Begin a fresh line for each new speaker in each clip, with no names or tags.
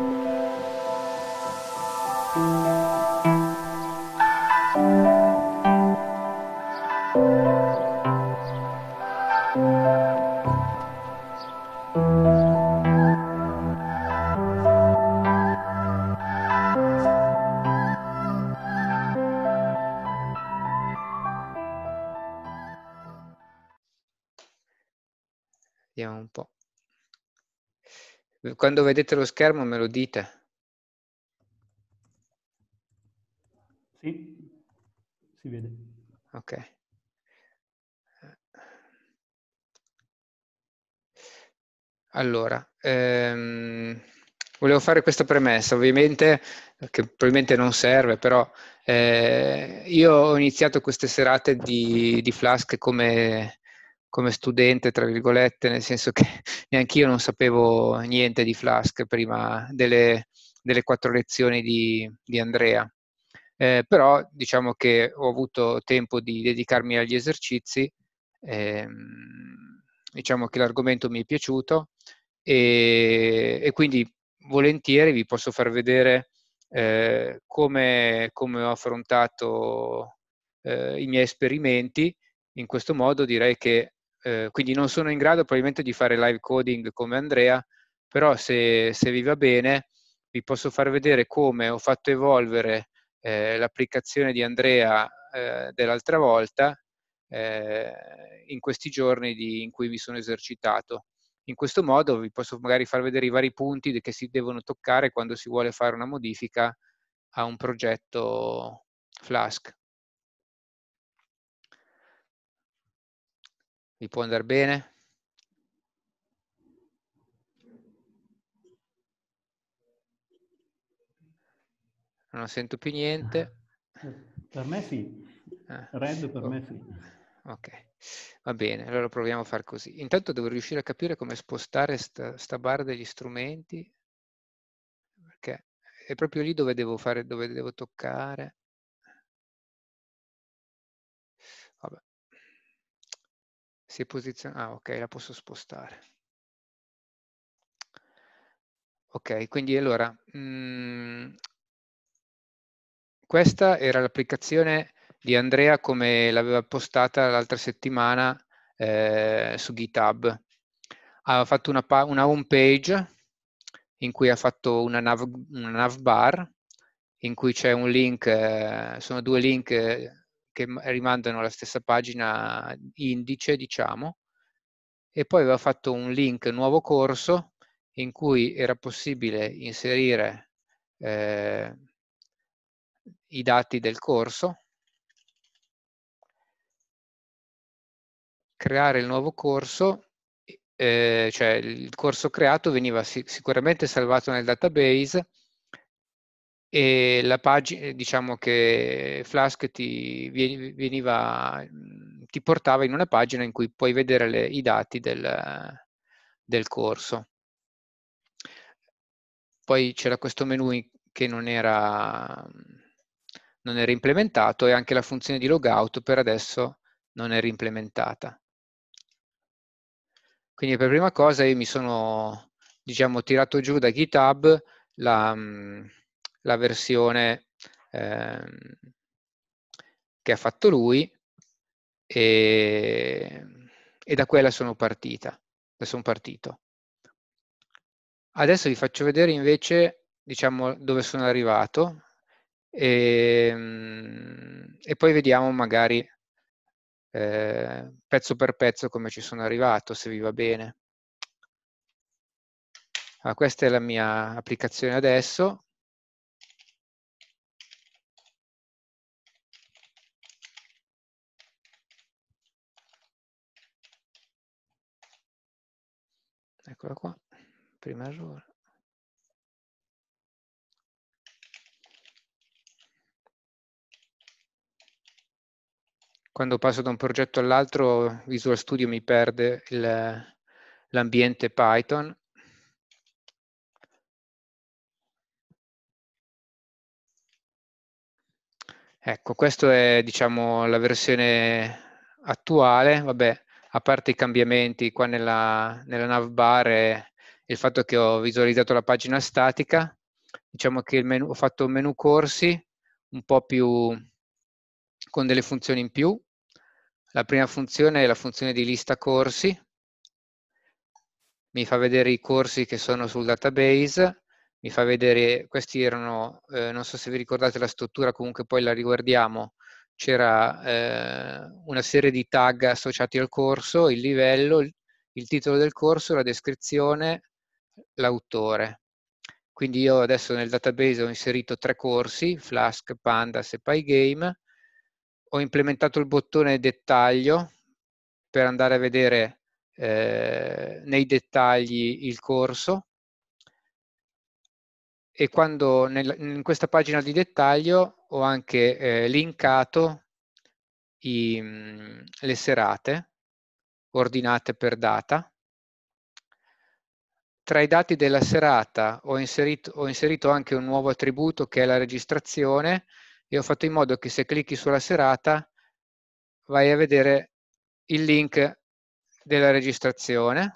Thank you. quando vedete lo schermo me lo dite.
Sì,
si vede. Ok. Allora, ehm,
volevo fare questa premessa, ovviamente, che probabilmente non serve, però eh, io ho iniziato queste serate di, di Flask come come studente, tra virgolette, nel senso che neanche io non sapevo niente di Flask prima delle, delle quattro lezioni di, di Andrea. Eh, però diciamo che ho avuto tempo di dedicarmi agli esercizi, ehm, diciamo che l'argomento mi è piaciuto e, e quindi volentieri vi posso far vedere eh, come, come, ho affrontato eh, i miei esperimenti. In questo modo direi che eh, quindi non sono in grado probabilmente di fare live coding come Andrea, però se, se vi va bene vi posso far vedere come ho fatto evolvere eh, l'applicazione di Andrea eh, dell'altra volta eh, in questi giorni di, in cui mi sono esercitato. In questo modo vi posso magari far vedere i vari punti che si devono toccare quando si vuole fare una modifica a un progetto Flask. Vi può andare bene? Non sento più niente.
Per me sì. Ah, Red per oh. me sì. Ok,
va bene, allora proviamo a far così. Intanto devo riuscire a capire come spostare sta, sta barra degli strumenti, perché è proprio lì dove devo, fare, dove devo toccare.
si posiziona, ah ok, la posso spostare. Ok, quindi allora, mh, mhmm,
questa era l'applicazione di Andrea come l'aveva postata l'altra settimana eh, su GitHub. Ha fatto una, una home page in cui ha fatto una navbar, nav in cui c'è un link, eh, sono due link eh, che rimandano alla stessa pagina indice, diciamo, e poi aveva fatto un link nuovo corso in cui era possibile inserire eh, i dati del corso, creare il nuovo corso, eh, cioè il corso creato veniva sic sicuramente salvato nel database e la pagina, eh, diciamo che Flask ti, veniva, mhmm, ti portava in una pagina in cui puoi vedere le, i dati del, del corso. Poi c'era questo menu che non era, non era implementato e anche la funzione di logout per adesso non era implementata. Quindi per prima cosa io mi sono, diciamo, tirato giù da GitHub la, mhmm, la versione ehm, che ha fatto lui e, e da quella sono partita, da sono partito. Adesso vi faccio vedere invece diciamo, dove sono arrivato e, ehm, e poi vediamo magari eh, pezzo per pezzo come ci sono arrivato, se vi va bene. Allora, ah, questa è la mia applicazione
adesso. Eccola qua, primo errore.
Quando passo da un progetto all'altro Visual Studio mi perde l'ambiente Python Ecco, questa è diciamo, la versione attuale, vabbè, a parte i cambiamenti qua nella, nella navbar e il fatto che ho visualizzato la pagina statica, diciamo che menu, ho fatto un menu corsi un po' più con delle funzioni in più. La prima funzione è la funzione di lista corsi, mi fa vedere i corsi che sono sul database, mi fa vedere, questi erano, eh, non so se vi ricordate la struttura, comunque poi la riguardiamo, c'era eh, una serie di tag associati al corso, il livello, il titolo del corso, la descrizione, l'autore. Quindi io adesso nel database ho inserito tre corsi, Flask, Pandas e Pygame, ho implementato il bottone dettaglio per andare a vedere eh, nei dettagli il corso, e quando nel, in questa pagina di dettaglio ho anche eh, linkato i, mm, le serate ordinate per data. Tra i dati della serata ho inserito, ho inserito anche un nuovo attributo che è la registrazione e ho fatto in modo che se clicchi sulla serata vai a vedere il link
della registrazione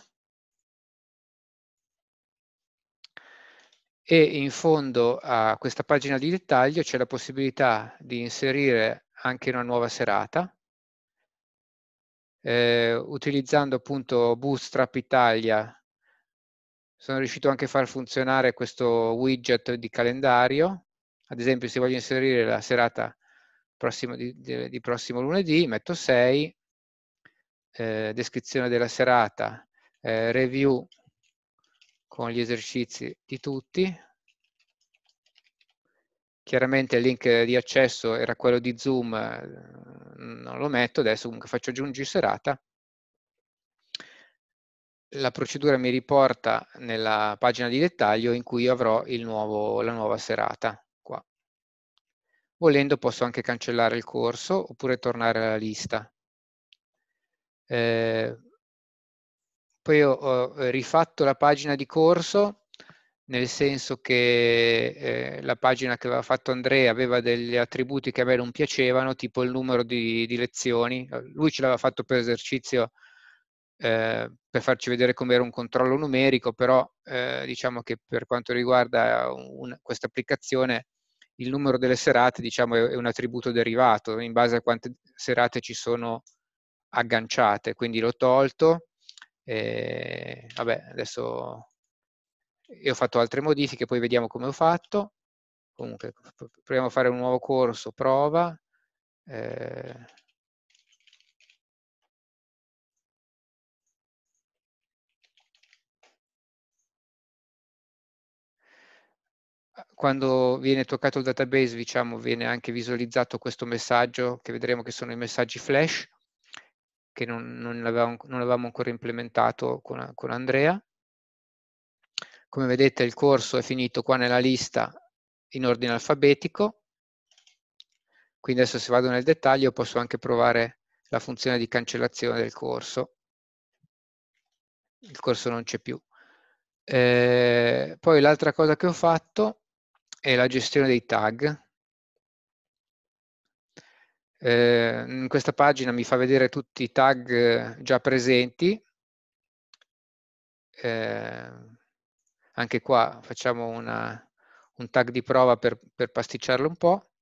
e in fondo a questa pagina di dettaglio c'è la possibilità di inserire anche una nuova serata eh, utilizzando appunto Bootstrap Italia sono riuscito anche a far funzionare questo widget di calendario ad esempio se voglio inserire la serata prossimo, di, di, prossimo lunedì metto 6 eh, descrizione della serata eh, review con gli esercizi di tutti. Chiaramente il link di accesso era quello di Zoom, eh, non lo metto, adesso comunque faccio aggiungi serata. La procedura mi riporta nella pagina di dettaglio in cui avrò nuovo, la nuova serata. Qua. Volendo posso anche cancellare il corso oppure tornare alla lista. Eh, poi ho, eh, rifatto la pagina di corso, nel senso che eh, la pagina che aveva fatto Andrea aveva degli attributi che a me non piacevano, tipo il numero di, di lezioni. Lui ce l'aveva fatto per esercizio eh, per farci vedere com'era un controllo numerico, però eh, diciamo che per quanto riguarda questa applicazione il numero delle serate diciamo, è, è un attributo derivato in base a quante serate ci sono agganciate, quindi l'ho tolto e, vabbè, adesso io ho fatto altre modifiche, poi vediamo come ho fatto. Comunque, proviamo a fare un nuovo corso, prova.
Eh,
quando viene toccato il database, diciamo, viene anche visualizzato questo messaggio che vedremo che sono i messaggi flash che non, non, l'avevamo, non l'avevamo, ancora implementato con, con Andrea. Come vedete il corso è finito qua nella lista in ordine alfabetico, quindi adesso se vado nel dettaglio posso anche provare la funzione di cancellazione del corso. Il corso non c'è più. Eh, poi l'altra cosa che ho fatto è la gestione dei tag. Eh, in questa pagina mi fa vedere tutti i tag eh, già presenti. Eh, anche qua facciamo una, un tag di prova per, per pasticciarlo un po'.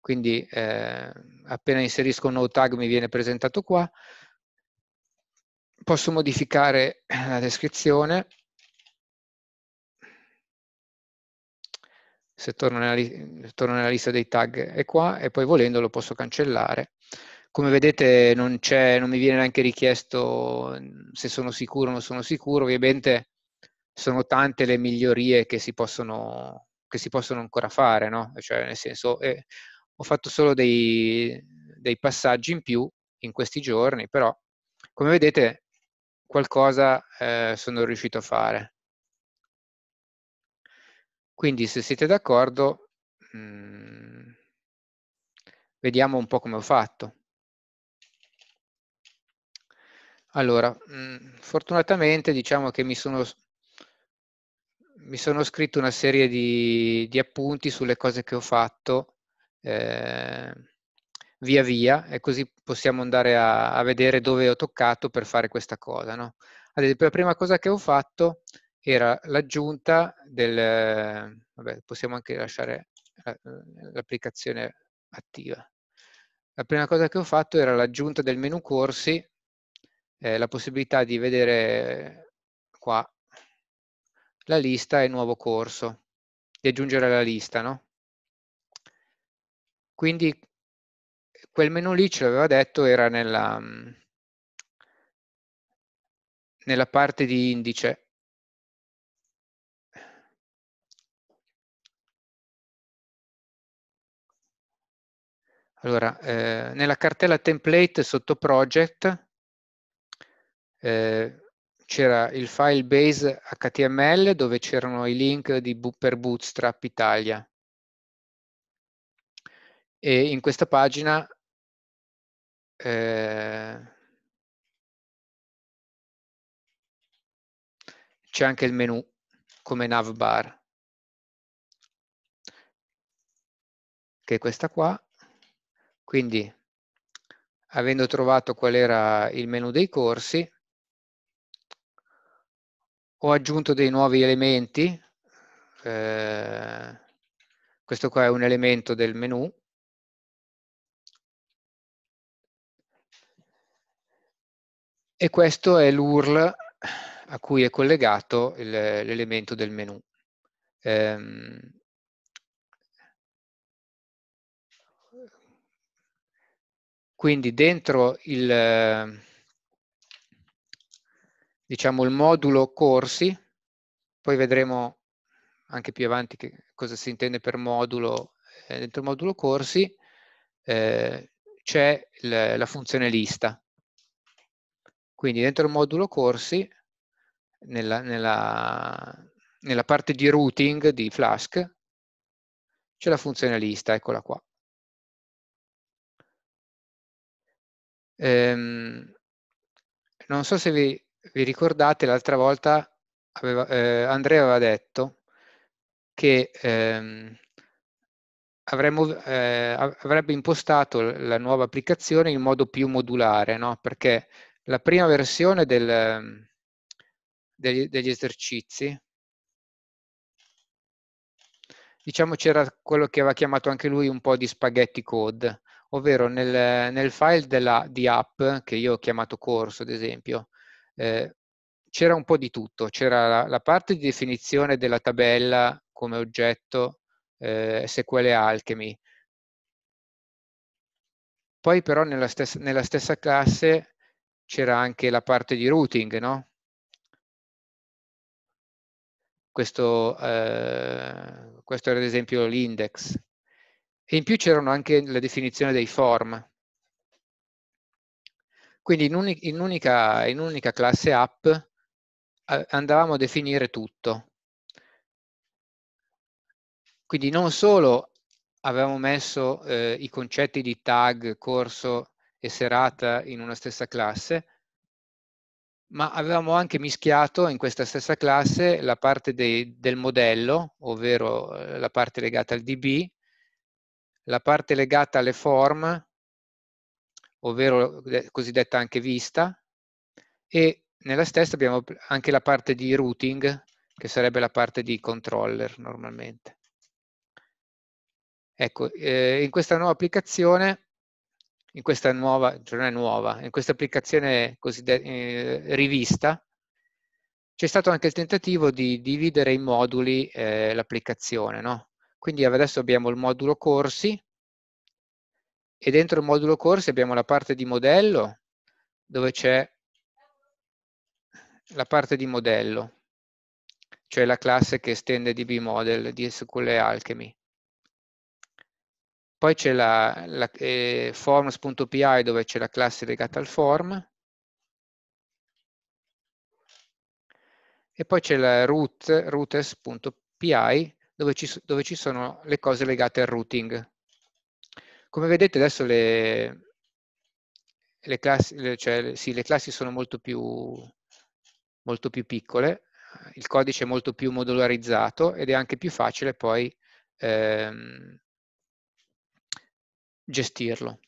Quindi eh, appena inserisco un nuovo tag mi viene presentato qua. Posso modificare la descrizione se torno nella, torno nella lista dei tag è qua e poi volendo lo posso cancellare. Come vedete non, non mi viene neanche richiesto mm, se sono sicuro o non sono sicuro, ovviamente sono tante le migliorie che si possono, che si possono ancora fare, no? cioè, nel senso, eh, ho fatto solo dei, dei, passaggi in più in questi giorni, però come vedete qualcosa eh, sono riuscito a fare. Quindi se siete d'accordo, mm, vediamo un po' come ho fatto. Allora, mh, mm, fortunatamente diciamo che mi sono, mi sono scritto una serie di, di, appunti sulle cose che ho fatto eh, via via e così possiamo andare a, a, vedere dove ho toccato per fare questa cosa. No? Ad esempio, la prima cosa che ho fatto era l'aggiunta del, vabbè, possiamo anche lasciare eh, l'applicazione attiva. La prima cosa che ho fatto era l'aggiunta del menu corsi, eh, la possibilità di vedere qua la lista e nuovo corso, di aggiungere la lista, no? Quindi quel menu lì ce l'aveva detto era nella, mm,
nella parte di indice Allora, eh, nella cartella template sotto project eh,
c'era il file base HTML dove c'erano i link di, per
Bootstrap Italia. E in questa pagina eh, c'è anche il menu come navbar, che è questa qua quindi,
avendo trovato qual era il menu dei corsi, ho aggiunto dei nuovi elementi, eh, questo qua è un elemento del menu,
e questo è l'URL
a cui è collegato l'elemento del menu. Eh, Quindi dentro il, diciamo, il modulo corsi, poi vedremo anche più avanti che cosa si intende per modulo, eh, dentro il modulo corsi eh, c'è la funzione lista. Quindi dentro il modulo corsi, nella, nella, nella parte di routing di Flask,
c'è la funzione lista, eccola qua. Ehm, non so se vi, vi
ricordate, l'altra volta aveva, eh, Andrea aveva detto che ehm, avremmo, eh, avrebbe impostato la nuova applicazione in modo più modulare, no? perché la prima versione del, ehm, degli, degli esercizi, diciamo c'era quello che aveva chiamato anche lui un po' di spaghetti code, ovvero nel, nel file della, di app che io ho chiamato corso ad esempio, eh, c'era un po' di tutto, c'era la, la, parte di definizione della tabella come oggetto eh, SQL Alchemy, poi però nella stessa, nella stessa classe c'era anche la parte di routing, no? Questo, eh, questo era ad esempio l'index e in più c'erano anche le definizioni dei form. Quindi in, un, in, unica, in unica classe app andavamo a definire tutto. Quindi non solo avevamo messo eh, i concetti di tag, corso e serata in una stessa classe, ma avevamo anche mischiato in questa stessa classe la parte dei, del modello, ovvero eh, la parte legata al DB, la parte legata alle form, ovvero eh, cosiddetta anche vista, e nella stessa abbiamo anche la parte di routing, che sarebbe la parte di controller normalmente. Ecco, eh, in questa nuova applicazione, in questa nuova, cioè non è nuova, in questa applicazione cosiddetta eh, rivista, c'è stato anche il tentativo di dividere in moduli eh, l'applicazione, no? Quindi adesso abbiamo il modulo corsi e dentro il modulo corsi abbiamo la parte di modello dove c'è la parte di modello, cioè la classe che estende dbModel di SQL Alchemy. Poi c'è la, la eh, forms.pi dove c'è la classe legata al form. E poi c'è la root, routes.pi dove ci, dove ci sono le cose legate al routing. Come vedete adesso le, le classi, le, cioè, sì, le classi sono molto più, molto più, piccole, il codice è molto più modularizzato ed è anche più facile poi ehm, gestirlo.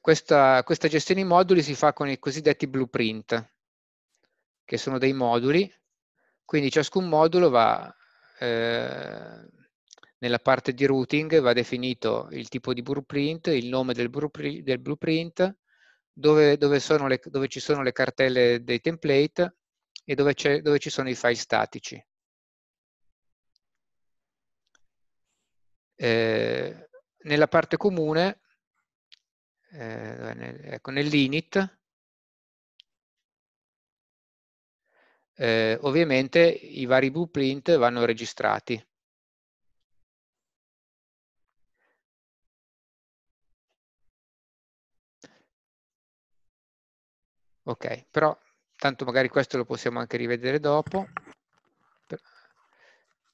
Questa, questa, gestione in moduli si fa con i cosiddetti blueprint che sono dei moduli, quindi ciascun modulo va eh, nella parte di routing, va definito il tipo di blueprint, il nome del blueprint, del blueprint dove, dove, le, dove, ci sono le cartelle dei template e dove, dove ci sono i file statici. Eh, nella parte comune, eh, nel, ecco, nell'init, eh,
ovviamente i vari blueprint vanno registrati. Ok, però tanto magari questo lo possiamo anche rivedere
dopo.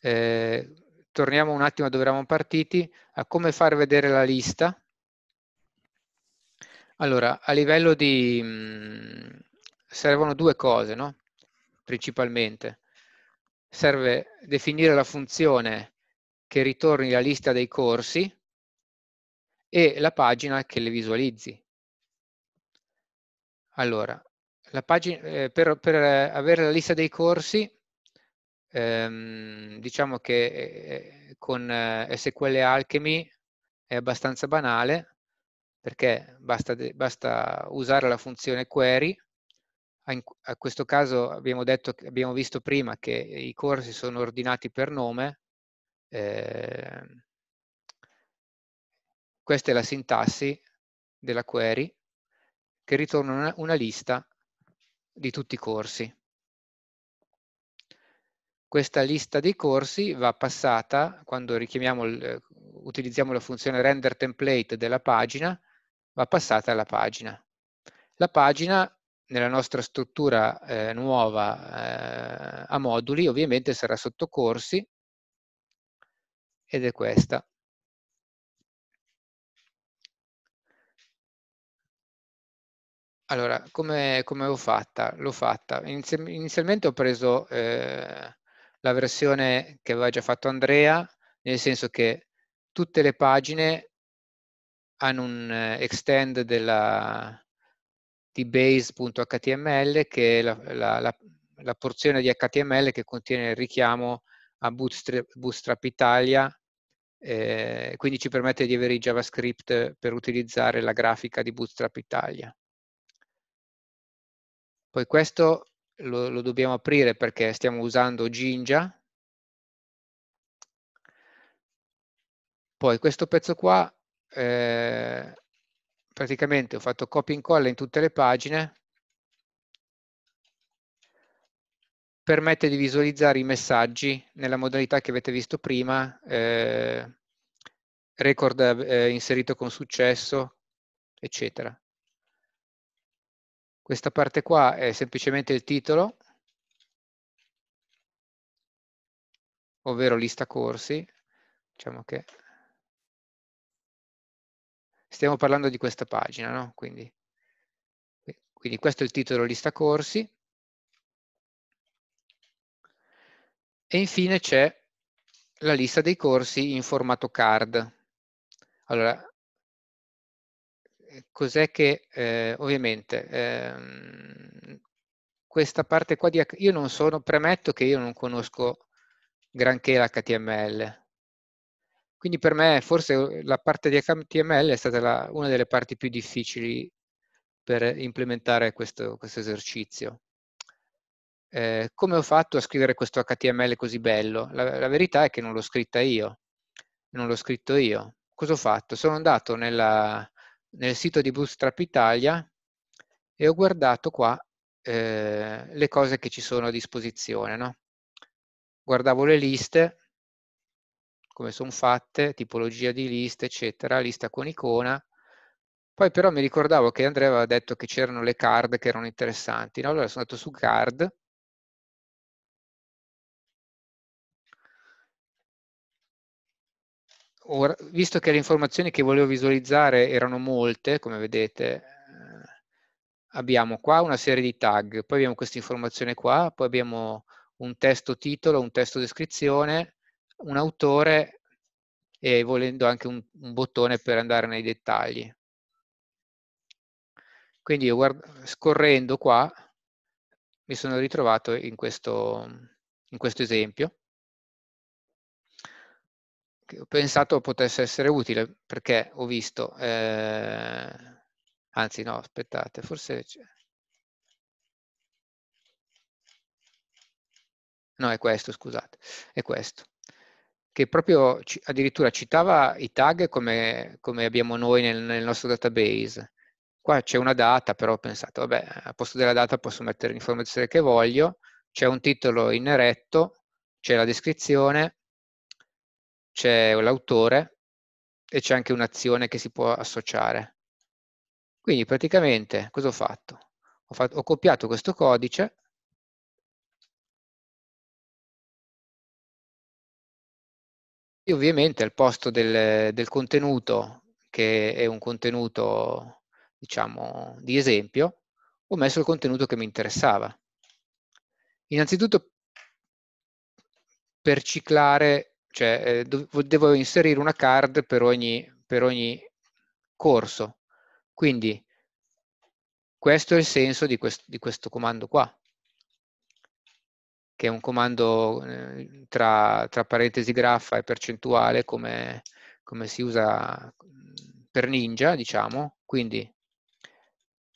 Eh, torniamo un attimo a dove eravamo partiti, a come far vedere la lista. Allora, a livello di... Mh, mm, servono due cose, no? principalmente. Serve definire la funzione che ritorni la lista dei corsi e la pagina che le visualizzi. Allora, pagina, eh, per, per, avere la lista dei corsi, ehm, diciamo che eh, con eh, SQL Alchemy è abbastanza banale, perché basta, basta usare la funzione query a questo caso abbiamo, detto, abbiamo visto prima che i corsi sono ordinati per nome, eh, questa è la sintassi della query che ritorna una, una lista di tutti i corsi. Questa lista dei corsi va passata, quando il, utilizziamo la funzione render template della pagina, va passata alla pagina. La pagina nella nostra struttura eh, nuova eh, a moduli, ovviamente sarà sotto corsi ed è questa. Allora, come, come ho fatta? L'ho fatta. Inizialmente ho preso eh, la versione che aveva già fatto Andrea, nel senso che tutte le pagine hanno un eh, extend della, di base.html che è la, la, la, la, porzione di HTML che contiene il richiamo a Bootstrap, Bootstrap Italia, eh, quindi ci permette di avere i JavaScript per utilizzare la grafica di Bootstrap Italia. Poi questo lo, lo dobbiamo aprire perché stiamo usando Ginja. Poi questo pezzo qua eh, praticamente ho fatto copia e incolla in tutte le pagine, permette di visualizzare i messaggi nella modalità che avete visto prima, eh, record eh, inserito con successo, eccetera. Questa parte qua è semplicemente il titolo, ovvero lista corsi, diciamo che stiamo parlando di questa pagina, no? Quindi, quindi questo è il titolo lista corsi. E infine c'è la lista dei corsi in formato card. Allora, cos'è che eh, ovviamente ehm, questa parte qua di io non sono premetto che io non conosco granché l'HTML quindi per me forse uhm, la parte di HTML è stata la, una delle parti più difficili per implementare questo, questo esercizio. Eh, come ho fatto a scrivere questo HTML così bello? La, la verità è che non l'ho scritta io, non l'ho scritto io. Cosa ho fatto? Sono andato nella, nel sito di Bootstrap Italia e ho guardato qua eh, le cose che ci sono a disposizione. No? Guardavo le liste come sono fatte, tipologia di lista, eccetera, lista con icona. Poi però mi ricordavo che Andrea aveva
detto che c'erano le card che erano interessanti, no? allora sono andato su card,
Ora, visto che le informazioni che volevo visualizzare erano molte, come vedete, eh, abbiamo qua una serie di tag, poi abbiamo questa informazione qua, poi abbiamo un testo titolo, un testo descrizione, un autore e volendo anche un, un bottone per andare nei dettagli. Quindi io guardo, scorrendo qua mi sono ritrovato in questo, in questo esempio ho pensato potesse essere utile perché ho visto, eh, anzi no, aspettate, forse... No, è questo, scusate, è questo che proprio ci, addirittura citava i tag come, come abbiamo noi nel, nel, nostro database. Qua c'è una data, però ho pensato, vabbè, a posto della data posso mettere l'informazione che voglio, c'è un titolo in eretto, c'è la descrizione, c'è l'autore e c'è anche un'azione che si può associare. Quindi praticamente
cosa ho fatto? Ho, fatto, ho copiato questo codice E ovviamente al posto
del, del contenuto, che è un contenuto, diciamo, di esempio, ho messo il contenuto che mi interessava. Innanzitutto, per ciclare, cioè, eh, devo inserire una card per ogni, per ogni corso. Quindi, questo è il senso di, quest di questo comando qua che è un comando eh, tra, tra, parentesi graffa e percentuale come, come si usa mm, per ninja, diciamo. Quindi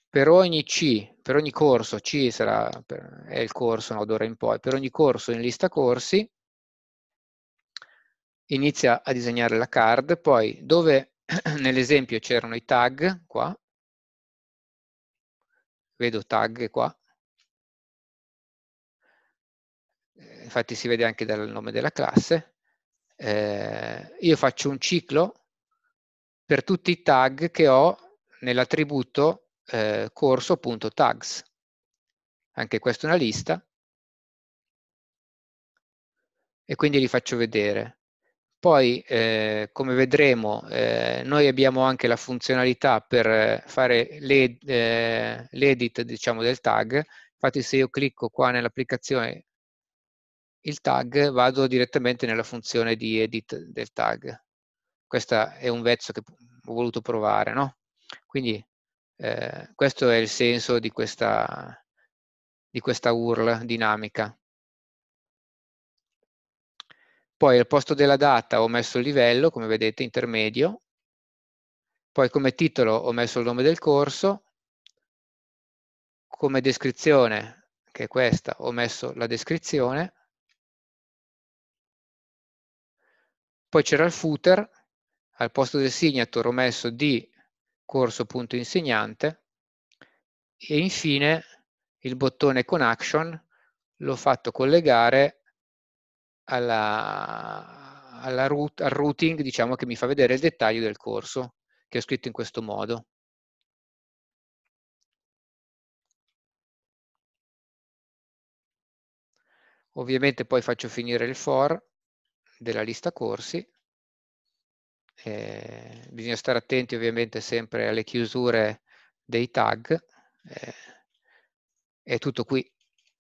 per ogni C, per ogni corso, C sarà per, è il corso no, d'ora in poi, per ogni corso in lista corsi, inizia a disegnare la card, poi dove nell'esempio c'erano i tag, qua, vedo tag qua, infatti si vede anche dal nome della classe, eh, io faccio un ciclo per tutti i tag che ho nell'attributo eh, corso.tags. Anche questa è una lista. E quindi li faccio vedere. Poi, eh, come vedremo, eh, noi abbiamo anche la funzionalità per fare eh, l'edit eh, diciamo, del tag. Infatti, se io clicco qua nell'applicazione il tag vado direttamente nella funzione di edit del tag. Questo è un vezzo che ho voluto provare, no? Quindi eh, questo è il senso di questa, di questa URL dinamica. Poi al posto della data ho messo il livello, come vedete, intermedio. Poi come titolo ho messo il nome del corso. Come descrizione, che è questa, ho messo la descrizione. Poi c'era il footer, al posto del signature ho messo di corso.insegnante e infine il bottone con action l'ho fatto collegare alla, alla root, al routing diciamo, che
mi fa vedere il dettaglio del corso che ho scritto in questo modo. Ovviamente poi faccio finire il for della lista corsi.
Eh, bisogna stare attenti ovviamente sempre alle chiusure dei tag. Eh, è tutto qui,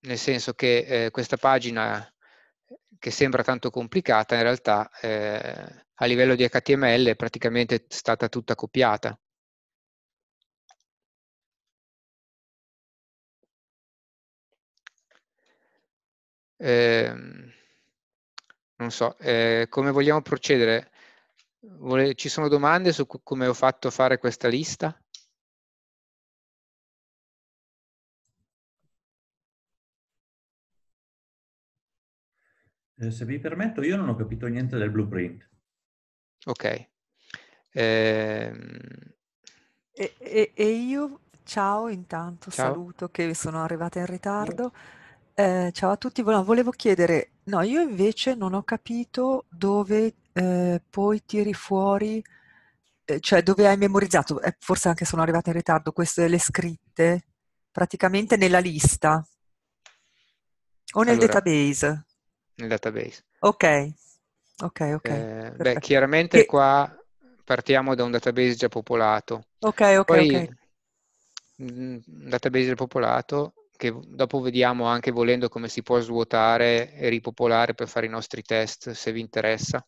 nel senso che eh, questa pagina che sembra tanto complicata, in realtà eh, a livello di
HTML è praticamente stata tutta copiata. Eh, non so, eh, come vogliamo procedere? Vole ci sono domande su co come ho fatto a fare questa lista?
Eh, se vi permetto, io non ho capito niente del blueprint. Ok. Eh...
E, e, e, io, ciao intanto, ciao. saluto che sono arrivata in ritardo. Io... Eh, ciao a tutti, volevo chiedere, no, io invece non ho capito dove eh, poi tiri fuori, eh, cioè dove hai memorizzato, eh, forse anche sono arrivata in ritardo, queste le scritte, praticamente nella lista o nel allora,
database? Nel database.
Ok, ok, ok. Eh, beh,
chiaramente e... qua partiamo da un database già popolato.
Ok, ok, poi, ok.
Un database già popolato che dopo vediamo anche volendo come si può svuotare e ripopolare per fare i nostri test, se vi interessa.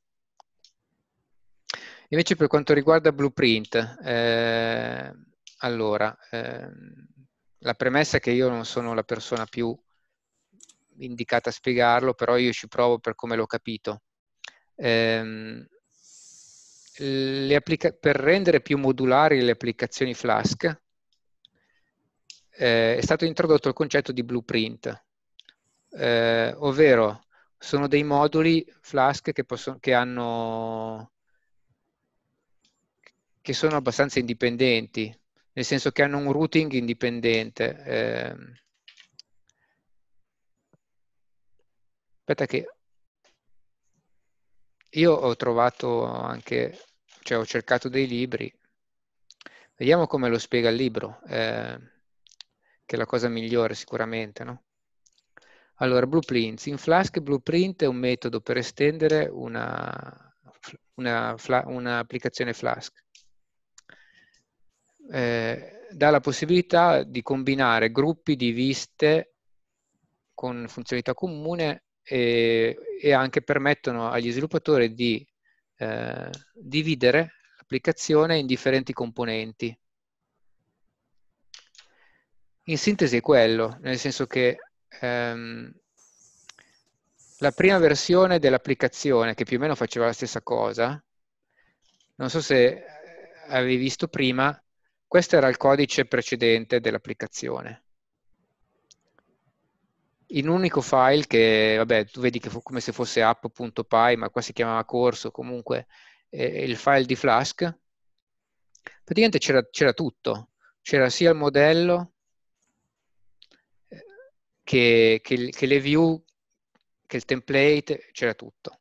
Invece per quanto riguarda Blueprint, eh, allora, eh, la premessa è che io non sono la persona più indicata a spiegarlo, però io ci provo per come l'ho capito. Eh, per rendere più modulari le applicazioni Flask, eh, è stato introdotto il concetto di blueprint, eh, ovvero sono dei moduli Flask che, possono, che, hanno, che sono abbastanza indipendenti, nel senso che hanno un routing indipendente. Eh, aspetta che io ho trovato anche, cioè ho cercato dei libri, vediamo come lo spiega il libro. Eh, che è la cosa migliore sicuramente, no? Allora, blueprints. In Flask blueprint è un metodo per estendere un'applicazione una, una Flask. Eh, dà la possibilità di combinare gruppi di viste con funzionalità comune e, e anche permettono agli sviluppatori di eh, dividere l'applicazione in differenti componenti in sintesi è quello, nel senso che ehm, la prima versione dell'applicazione, che più o meno faceva la stessa cosa, non so se eh, avevi visto prima, questo era il codice precedente dell'applicazione. In un unico file che, vabbè, tu vedi che fu come se fosse app.py, ma qua si chiamava corso, comunque eh, il file di Flask, praticamente c'era tutto. C'era sia il modello, che, che, che le view, che il template, c'era tutto.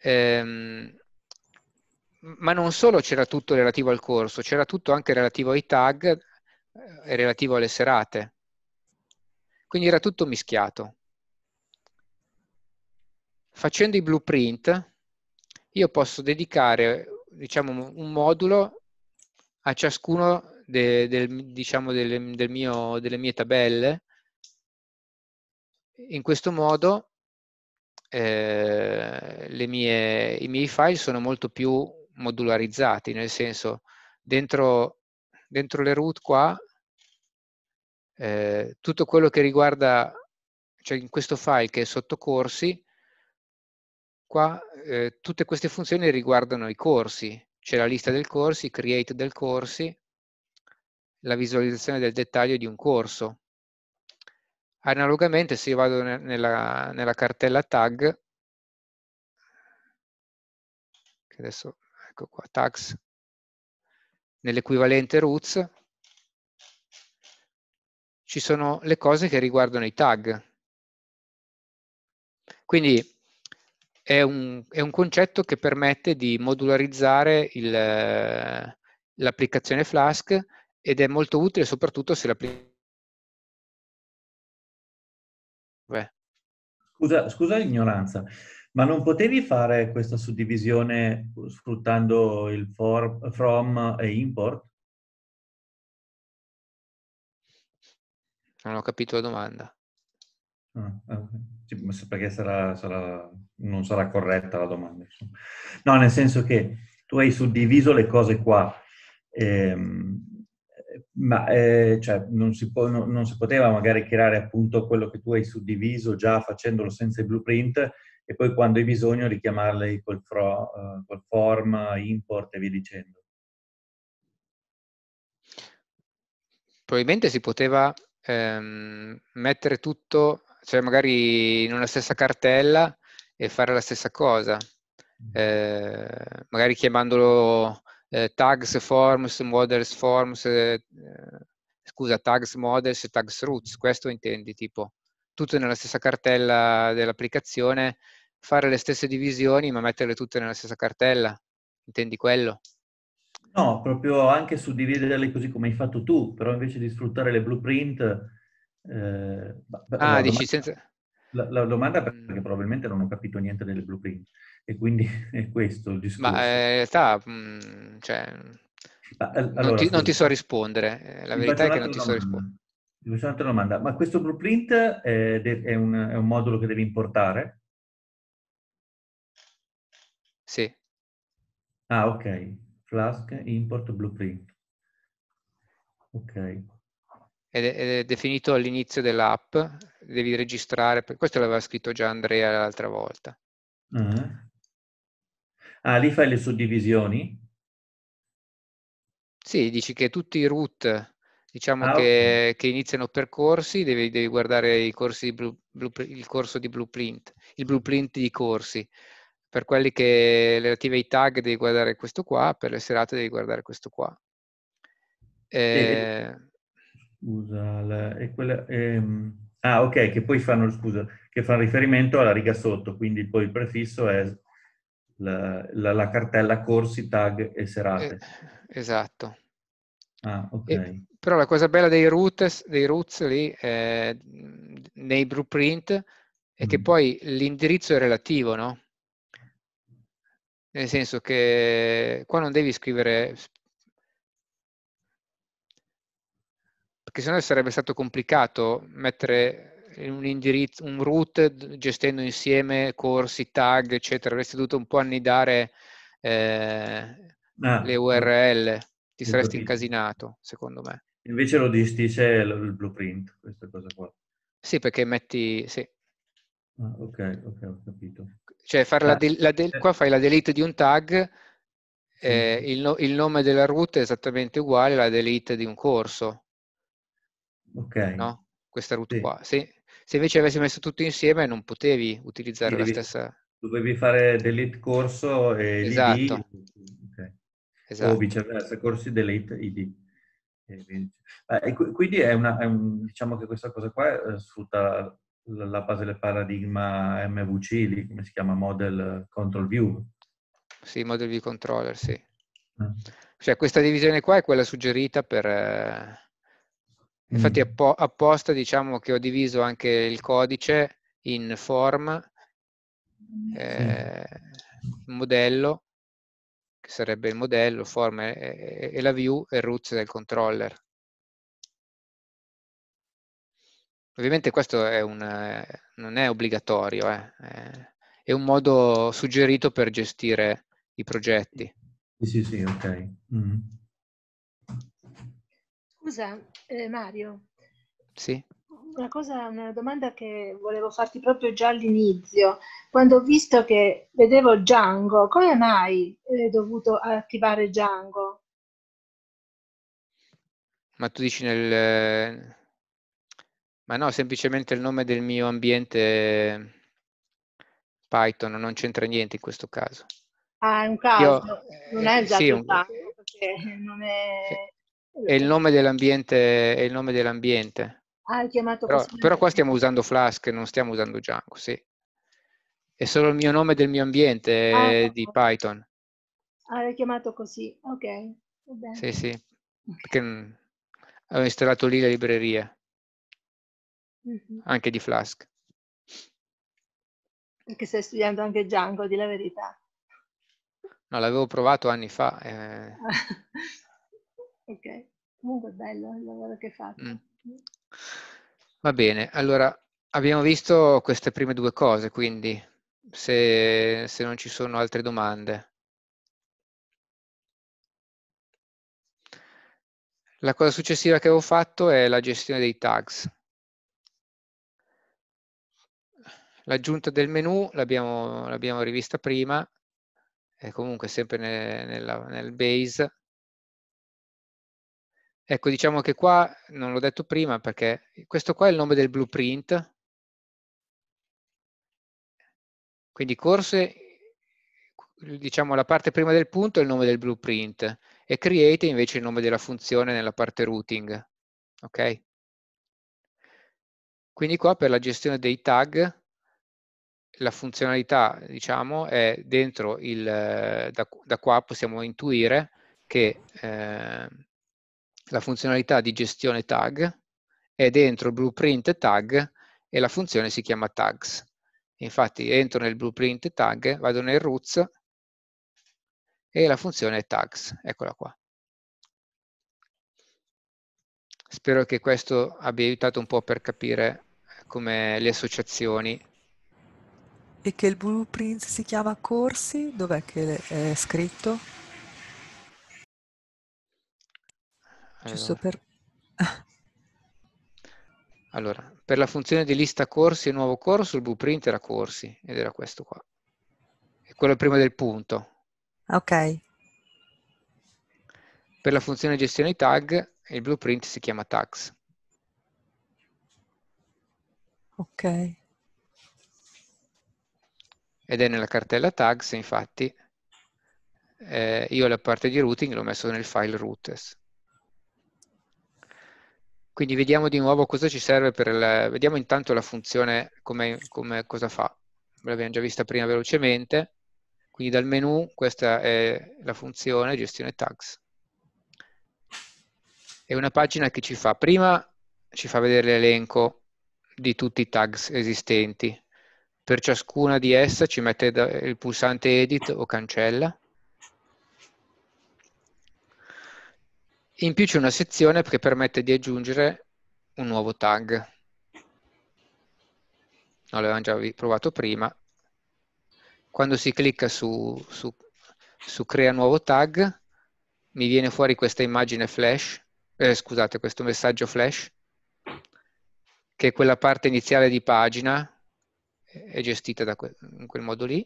Ehm, ma non solo c'era tutto relativo al corso, c'era tutto anche relativo ai tag eh, e relativo alle serate. Quindi era tutto mischiato. Facendo i blueprint, io posso dedicare diciamo, un modulo a ciascuno de, del, diciamo, delle, del mio, delle mie tabelle in questo modo eh, mie, i miei file sono molto più modularizzati, nel senso dentro, dentro le root qua eh, tutto quello che riguarda, cioè in questo file che è sotto corsi, qua eh, tutte queste funzioni riguardano i corsi, c'è la lista del corsi, create del corsi, la visualizzazione del dettaglio di un corso. Analogamente se io vado ne nella, nella, cartella tag, che adesso, ecco qua, tags, nell'equivalente roots, ci sono le cose che riguardano i tag. Quindi è un, è un concetto che permette di modularizzare l'applicazione Flask ed è molto utile soprattutto se l'applicazione
Beh. Scusa, scusa l'ignoranza, ma non potevi fare questa suddivisione sfruttando il for, from e import? Non ho capito la domanda. Ah, okay. Perché sarà, sarà, non sarà corretta la domanda. Insomma. No, nel senso che tu hai suddiviso le cose qua. Ehm, ma eh, cioè, non, si po- no, non, si poteva magari creare appunto quello che tu hai suddiviso già facendolo senza i blueprint e poi quando hai bisogno richiamarli col, fro, uh, col form, import e via dicendo.
Probabilmente si poteva ehm, mettere tutto, cioè magari in una stessa cartella e fare la stessa cosa, mm. eh, magari chiamandolo eh, tags forms, models forms, eh, eh scusa, tags models e tags roots, questo intendi, tipo tutte nella stessa cartella dell'applicazione, fare le stesse divisioni ma metterle tutte nella stessa cartella,
intendi quello? No, proprio anche suddividerle così come hai fatto tu, però invece di sfruttare le blueprint... Eh, ah, dici domanda, senza... La, la domanda mm. perché probabilmente non ho capito niente delle blueprint. E quindi è questo il discorso. Ma
eh, in realtà, cioè, ma, eh, allora, non, ti, non, ti, so rispondere, eh, la
verità è che non ti domanda. so rispondere. Ti faccio un'altra domanda, ma questo blueprint è, è, un, è un modulo che devi importare? Sì. Ah, ok. Flask import blueprint. Ok.
è, è definito all'inizio dell'app, devi registrare, questo l'aveva scritto già Andrea l'altra volta.
Uh-huh. Ah, lì fai le suddivisioni?
Sì, dici che tutti i root diciamo ah, che, okay. che, iniziano percorsi, devi, devi guardare i corsi blu, blu, il corso di blueprint, il blueprint di corsi. Per quelli che relativi ai tag devi guardare questo qua, per le serate devi guardare questo qua. E... e eh,
scusa, la, è quella, è, ehm, ah ok, che poi fanno, scusa, che fanno riferimento alla riga sotto, quindi poi il prefisso è la, la, la cartella corsi, tag e serate. Eh, esatto. Ah, ok. E,
però la cosa bella dei roots, dei roots lì, eh, nei blueprint, è mm. che poi l'indirizzo è relativo, no? Nel senso che qua non devi scrivere perché sennò sarebbe stato complicato mettere un indirizzo, un root gestendo insieme corsi, tag, eccetera, avresti dovuto un po' annidare eh, ah, le URL, ti saresti incasinato, secondo me.
Invece lo distince il blueprint, questa cosa qua. Sì, perché metti... Sì. Ah, ok, ok, ho capito.
Cioè, ah, de- de- qua fai la delete di un tag, eh, il, no- il, nome della root è esattamente uguale alla delete di un corso. Ok. No? Questa root sì. qua, sì. Se invece avessi messo tutto insieme non potevi utilizzare Quindi, la stessa...
Dovevi fare delete corso e esatto. ID. Okay. Esatto. O viceversa, corsi delete ID. Eh, quindi è una, è un, diciamo che questa cosa qua eh, sfrutta la, base del paradigma MVC, come si chiama, Model Control View. Sì, Model View Controller, sì. Eh.
Cioè questa divisione qua è quella suggerita per, eh, Infatti mm. appo- apposta diciamo che ho diviso anche il codice in form, eh, modello, che sarebbe il modello, form e, e la view e roots del controller. Ovviamente questo è un, non è obbligatorio, eh. eh. è un modo suggerito per gestire i progetti.
Sì, sì, sì, ok. Mm.
Scusa, eh, Mario. Sì. Una, cosa, una domanda che volevo farti proprio già all'inizio, quando ho visto che vedevo Django, come mai eh, hai dovuto attivare Django?
Ma tu dici nel... Ma no, semplicemente il nome del mio ambiente Python non c'entra niente in questo caso.
Ah, è un caso, Io, non è già sì, un... Perché non è... Sì è il nome
dell'ambiente. È il nome dell'ambiente.
Ah, chiamato però, però
qua stiamo usando Flask, non stiamo usando Django, sì. È solo il mio nome del mio ambiente ah, di Python.
Ah, l'hai chiamato così, ok. Vabbè. Sì, sì,
perché mm, avevo installato lì la libreria, mm-hmm. anche di Flask.
Perché stai studiando anche Django, di la verità.
No, l'avevo provato anni fa. Eh.
Ok, comunque è bello il lavoro che fate. Mm.
Va bene, allora abbiamo visto queste prime due cose, quindi se, se non ci sono altre domande.
La cosa successiva che avevo fatto è la gestione dei tags.
L'aggiunta del menu l'abbiamo, rivista prima, è comunque sempre nel, nella, nel base, Ecco, diciamo che qua, non l'ho detto prima perché questo qua è il nome del blueprint, quindi corse, diciamo la parte prima del punto è il nome del blueprint e create invece il nome della funzione nella parte routing, ok? Quindi qua per la gestione dei tag la funzionalità, diciamo, è dentro il, da, da qua possiamo intuire che... Eh, la funzionalità di gestione tag è dentro blueprint tag e la funzione si chiama tags. Infatti entro nel blueprint tag, vado nel roots e la funzione è tags, eccola qua. Spero che questo abbia aiutato un po' per capire come le associazioni.
E che il blueprint si chiama corsi? Dov'è che è scritto? Giusto allora. per...
allora, per la funzione di lista corsi e nuovo corso, il blueprint era corsi, ed era questo qua. E quello prima del punto. Ok. Per la funzione gestione tag, il blueprint si chiama tags. Ok. Ed è nella cartella tags, infatti, eh, io la parte di routing l'ho messo nel file routes. Quindi vediamo di nuovo cosa ci serve per il... Vediamo intanto la funzione, come, come cosa fa. L'abbiamo già vista prima velocemente. Quindi dal menu questa è la funzione gestione tags. È una pagina che ci fa, prima ci fa vedere l'elenco di tutti i tags esistenti. Per ciascuna di esse ci mette il pulsante edit o cancella In più c'è una sezione che permette di aggiungere un nuovo tag. No, l'avevamo già provato prima. Quando si clicca su, su, su crea nuovo tag, mi viene fuori questa immagine flash, eh, scusate, questo messaggio flash, che è quella parte iniziale di pagina, eh, è gestita que in quel modo lì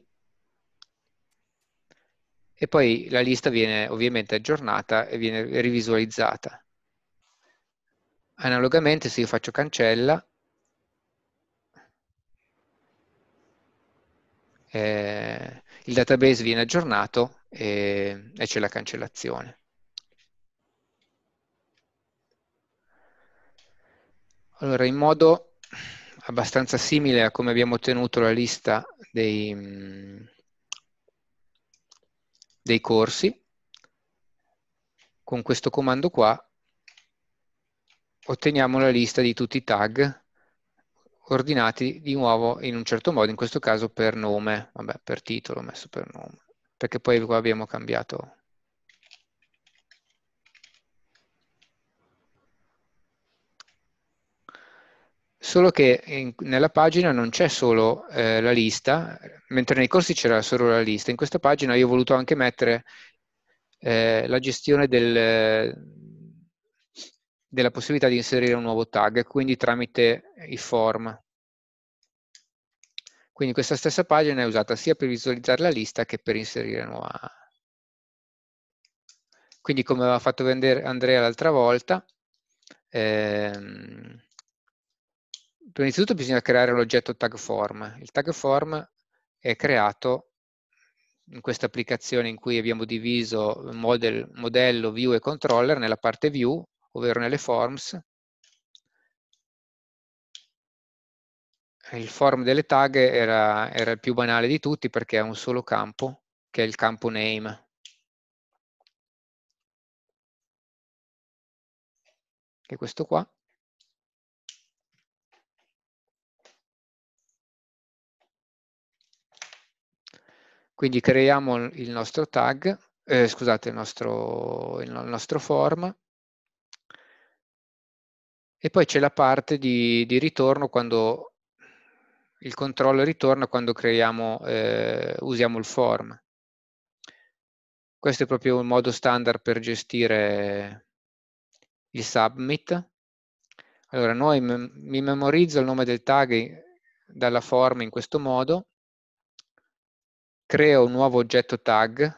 e poi la lista viene ovviamente aggiornata e viene rivisualizzata. Analogamente se io faccio cancella, eh, il database viene aggiornato e, e c'è la cancellazione. Allora, in modo abbastanza simile a come abbiamo ottenuto la lista dei, mm, dei corsi, con questo comando qua otteniamo la lista di tutti i tag ordinati di nuovo in un certo modo, in questo caso per nome, vabbè per titolo ho messo per nome, perché poi qua abbiamo cambiato solo che in, nella pagina non c'è solo eh, la lista, mentre nei corsi c'era solo la lista, in questa pagina io ho voluto anche mettere eh, la gestione del, della possibilità di inserire un nuovo tag, quindi tramite i form. Quindi questa stessa pagina è usata sia per visualizzare la lista che per inserire nuova. Quindi come aveva fatto vedere Andrea l'altra volta, ehm, innanzitutto bisogna creare l'oggetto tag form. Il tag form è creato in questa applicazione in cui abbiamo diviso model, modello, view e controller nella parte view, ovvero nelle forms. Il form delle tag era, era il più banale di tutti perché ha un solo campo, che è il campo name.
Che è questo qua.
Quindi creiamo il nostro tag, eh, scusate, il nostro, il nostro form, e poi c'è la parte di, di, ritorno quando il controllo ritorna quando creiamo, eh, usiamo il form. Questo è proprio un modo standard per gestire il submit. Allora, noi mi memorizzo il nome del tag dalla form in questo modo creo un nuovo oggetto tag,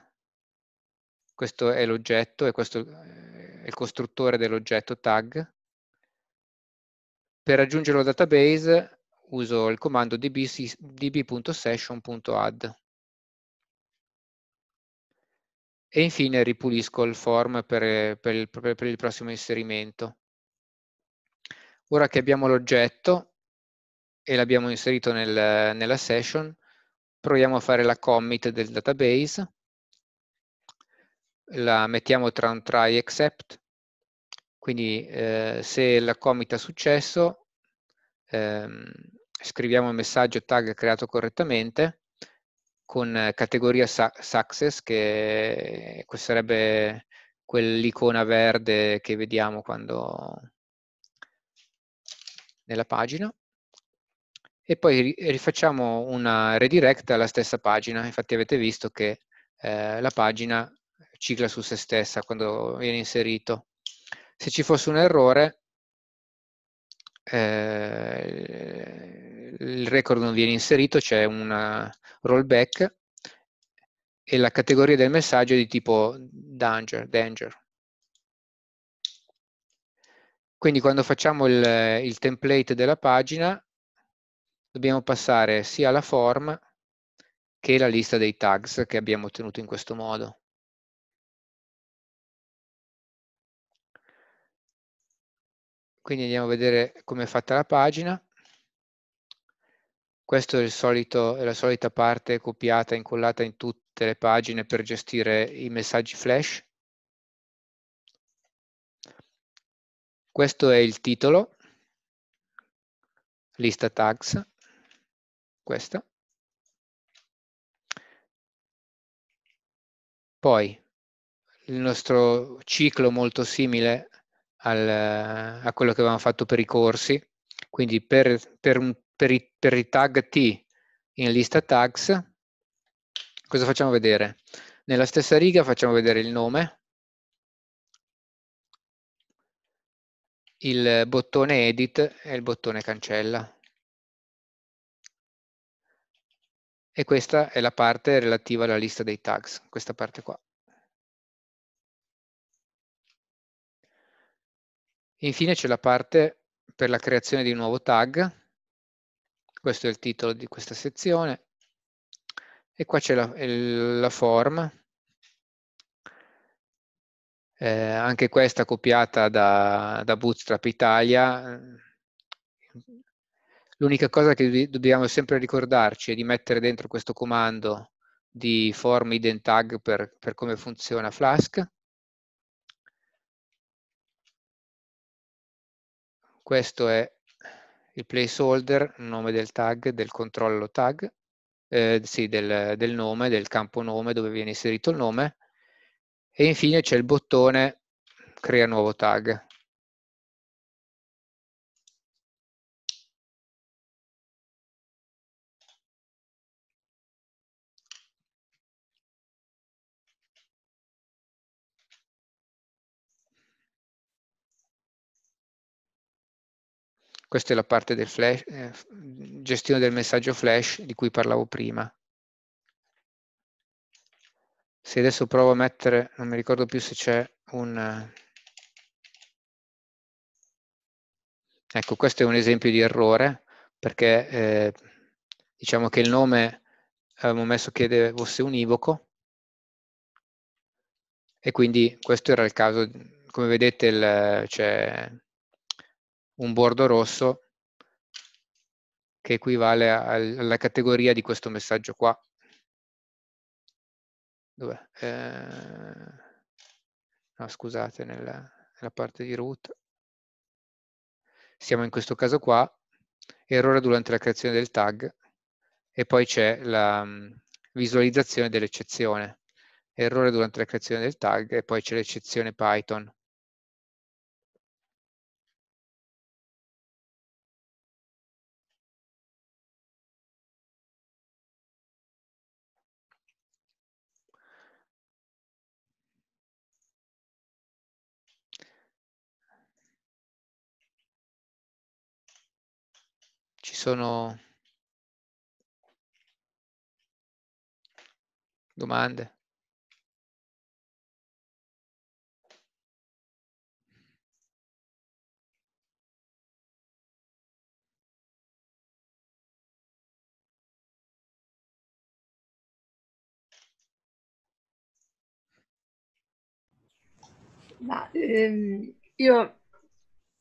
questo è l'oggetto e questo eh, è il costruttore dell'oggetto tag. Per aggiungerlo al database uso il comando db.session.add e infine ripulisco il form per, per, il, per il prossimo inserimento. Ora che abbiamo l'oggetto e l'abbiamo inserito nel, nella session, proviamo a fare la commit del database, la mettiamo tra un try except, quindi eh, se la commit ha successo, ehm, scriviamo il messaggio tag creato correttamente con categoria success, che sarebbe quell'icona verde che vediamo quando nella pagina e poi rifacciamo una redirect alla stessa pagina. Infatti avete visto che eh, la pagina cicla su se stessa quando viene inserito. Se ci fosse un errore, eh, il record non viene inserito, c'è un rollback e la categoria del messaggio è di tipo danger. danger. Quindi quando facciamo il, il template della pagina, dobbiamo passare
sia la form che la lista dei tags che abbiamo ottenuto in questo modo. Quindi andiamo a vedere come è fatta la pagina. Questa è,
è, la solita parte copiata e incollata in tutte le pagine per gestire i
messaggi flash. Questo è il titolo, lista tags questa. Poi
il nostro ciclo molto simile al, a quello che avevamo fatto per i corsi, quindi per, per, per, i, per i tag T in lista tags, cosa facciamo vedere? Nella stessa riga
facciamo vedere il nome, il bottone edit e il bottone cancella.
e questa è la parte relativa alla lista dei tags, questa parte qua. Infine c'è la parte per la creazione di un nuovo tag, questo è il titolo di questa sezione, e qua c'è la, la, form, eh, anche questa copiata da, da Bootstrap Italia, L'unica cosa che dobbiamo sempre ricordarci è di mettere dentro questo comando di form ident tag per, per come funziona Flask. Questo è il placeholder, nome del tag, del controllo tag, eh, sì, del, del nome, del campo nome dove viene inserito il nome.
E infine c'è il bottone crea nuovo tag Questa è la parte del flash, eh, gestione del messaggio flash
di cui parlavo prima. Se adesso provo a mettere, non mi ricordo più se c'è un... Ecco, questo è un esempio di errore, perché eh, diciamo che il nome avevamo messo che fosse univoco, e quindi questo era il caso, come vedete c'è un bordo rosso che equivale alla categoria di questo messaggio qua.
Dov'è? Eh,
no, scusate, nella, nella parte di root. Siamo in questo caso qua, errore durante la creazione del tag e poi c'è la mm, visualizzazione dell'eccezione. Errore durante la
creazione del tag e poi c'è l'eccezione Python. sono domande? Ma, ehm, io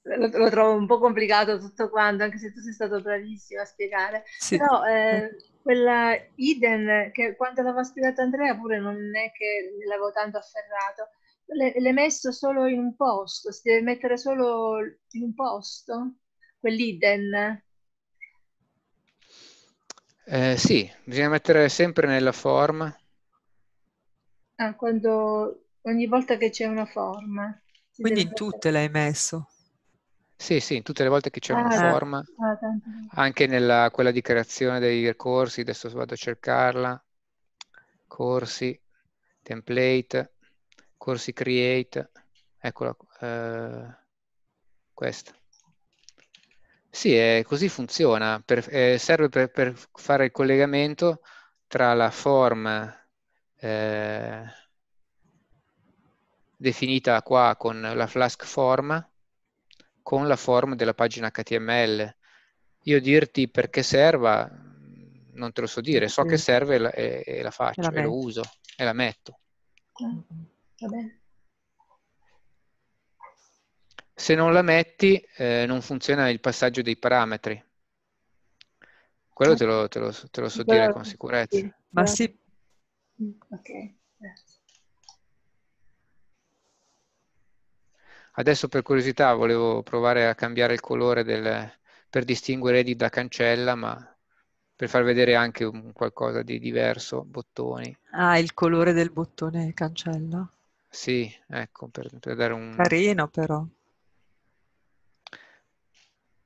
lo,
lo, trovo un po' complicato tutto quanto, anche se tu sei stato bravissimo a spiegare. Sì. Però eh, quella Eden, che quando l'aveva spiegato Andrea pure non è che l'avevo tanto afferrato, l'hai messo solo in un posto, si deve mettere solo in un posto, quell'Iden.
Eh, sì, bisogna mettere sempre nella forma.
Ah, quando ogni volta che c'è una forma. Quindi in tutte
l'hai messo? Sì, sì, tutte le volte che c'è ah, una forma, ah, anche nella, quella di creazione dei corsi, adesso vado a cercarla, corsi, template, corsi create, eccola, eh, questa. Sì, eh, così funziona, per, eh, serve per, per, fare il collegamento tra la form eh, definita qua con la flask form, con la forma della pagina HTML. Io dirti perché serva, mm, non te lo so dire, so mm. che serve e la, e, la faccio, e, la e lo uso, e la metto. Mm. Se non la metti, eh, non funziona il passaggio dei parametri. Quello ah. te lo, te lo, te lo so Però, dire con sicurezza. Sì. Ma
sì. Ok.
Adesso per curiosità volevo provare a cambiare il colore del, per distinguere edit da cancella, ma per far vedere anche un qualcosa di diverso, bottoni.
Ah, il colore del bottone cancella?
Sì, ecco, per, per dare un... Carino però.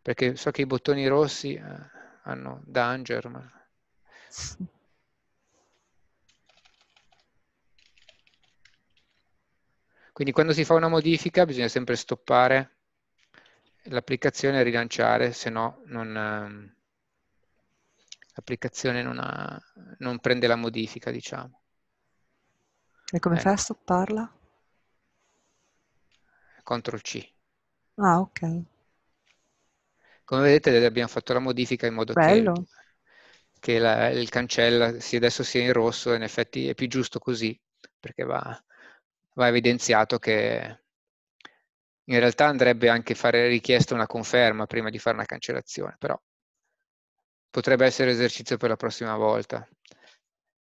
Perché so che i bottoni rossi eh, hanno danger, ma... Quindi quando si fa una modifica bisogna sempre stoppare l'applicazione e rilanciare, se no ehm, l'applicazione non, non, prende la modifica, diciamo.
E come ecco. fai a ecco. stopparla?
Ctrl C. Ah, ok. Come vedete abbiamo fatto la modifica in modo Bello.
che,
che la, il cancella, adesso sia in rosso, in effetti è più giusto così, perché va, va evidenziato che in realtà andrebbe anche fare richiesta una conferma prima di fare una cancellazione, però potrebbe essere esercizio per la prossima volta.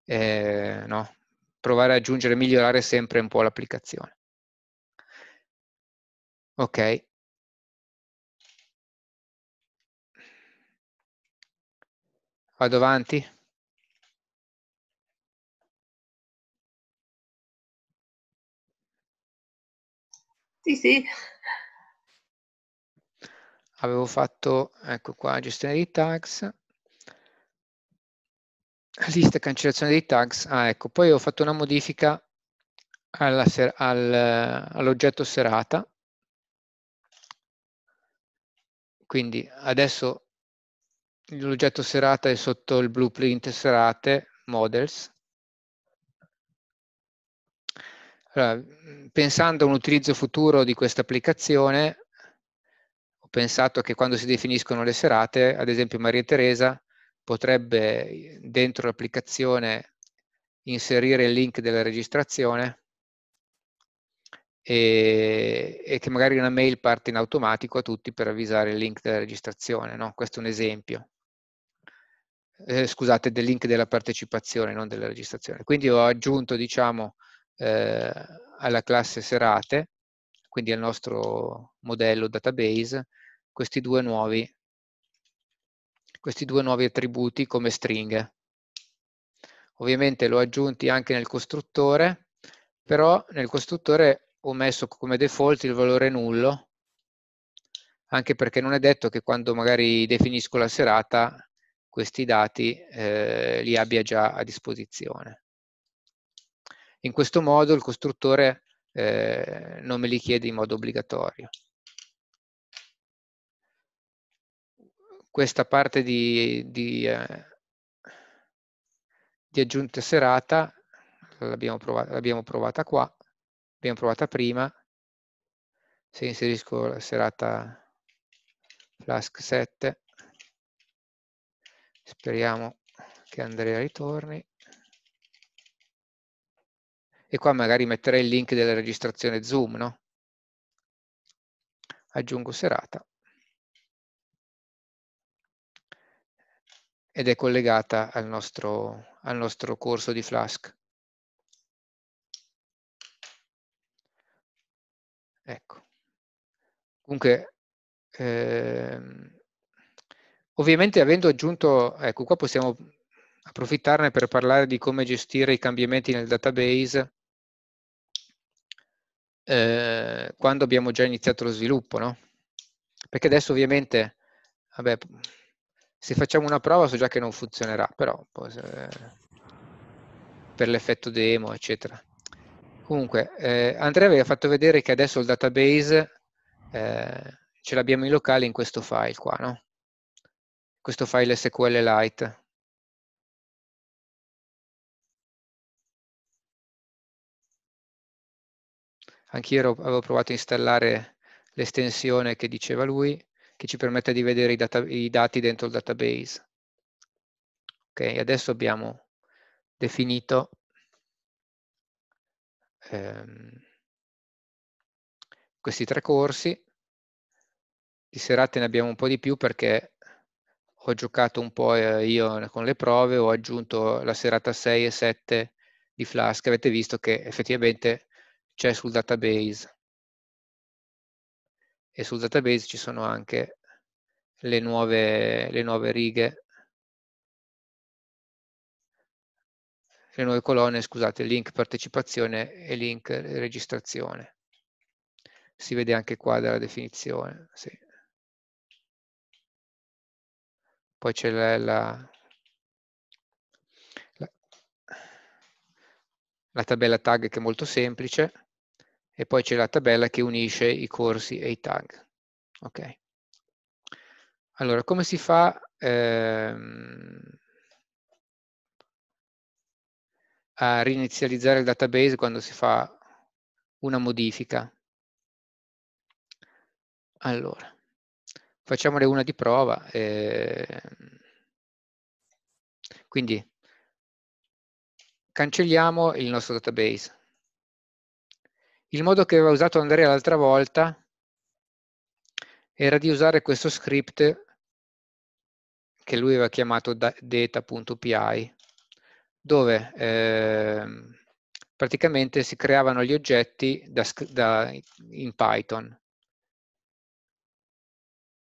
Eh, no? Provare ad aggiungere, migliorare sempre un
po' l'applicazione. Ok. Vado avanti. Sì, sì.
Avevo fatto, ecco qua, gestione dei tags, lista cancellazione dei tags, ah ecco, poi ho fatto una modifica all'oggetto al, all serata, quindi adesso l'oggetto serata è sotto il blueprint serate models Allora, eh, pensando a un utilizzo futuro di questa applicazione, ho pensato che quando si definiscono le serate, ad esempio Maria Teresa potrebbe dentro l'applicazione inserire il link della registrazione e, e, che magari una mail parte in automatico a tutti per avvisare il link della registrazione, no? questo è un esempio. Eh, scusate, del link della partecipazione, non della registrazione. Quindi ho aggiunto, diciamo, eh, alla classe serate, quindi al nostro modello database, questi due nuovi, questi due nuovi attributi come stringhe. Ovviamente l'ho aggiunti anche nel costruttore, però nel costruttore ho messo come default il valore nullo, anche perché non è detto che quando magari definisco la serata questi dati eh, li abbia già a disposizione. In questo modo il costruttore eh, non me li chiede in modo obbligatorio. Questa parte di, di, eh, di aggiunta serata l'abbiamo provata, provata qua, l'abbiamo provata prima, se inserisco la serata flask 7, speriamo che Andrea ritorni e qua magari metterei il link della registrazione Zoom, no? Aggiungo serata. Ed è collegata al nostro, al nostro corso di Flask. Ecco. Comunque, ehm, ovviamente avendo aggiunto, ecco qua possiamo approfittarne per parlare di come gestire i cambiamenti nel database eh, quando abbiamo già iniziato lo sviluppo, no? Perché adesso ovviamente, vabbè, se facciamo una prova so già che non funzionerà, però se, per l'effetto demo, eccetera. Comunque, eh, Andrea aveva fatto vedere che adesso il database eh, ce l'abbiamo in locale
in questo file qua, no? Questo file SQL Lite. Anch'io avevo provato a installare l'estensione che diceva lui,
che ci permette di vedere i, data, i dati dentro il database. Ok, adesso abbiamo definito ehm, questi tre corsi. Di serate ne abbiamo un po' di più perché ho giocato un po' eh, io con le prove, ho aggiunto la serata 6 e 7 di Flask, avete visto che effettivamente c'è cioè, sul database e sul database ci sono anche le nuove, le nuove righe, le nuove colonne, scusate, link partecipazione e link registrazione. Si vede anche qua dalla definizione. Sì. Poi c'è la, la, la, la tabella tag che è molto semplice e poi c'è la tabella che unisce i corsi e i tag. Ok. Allora, come si fa? Ehm, a rinizializzare il database quando si fa una modifica. Allora, facciamole una di prova. Eh, quindi cancelliamo il nostro database. Il modo che aveva usato Andrea l'altra volta era di usare questo script che lui aveva chiamato data.pi, dove eh, praticamente si creavano gli oggetti da, da, in Python.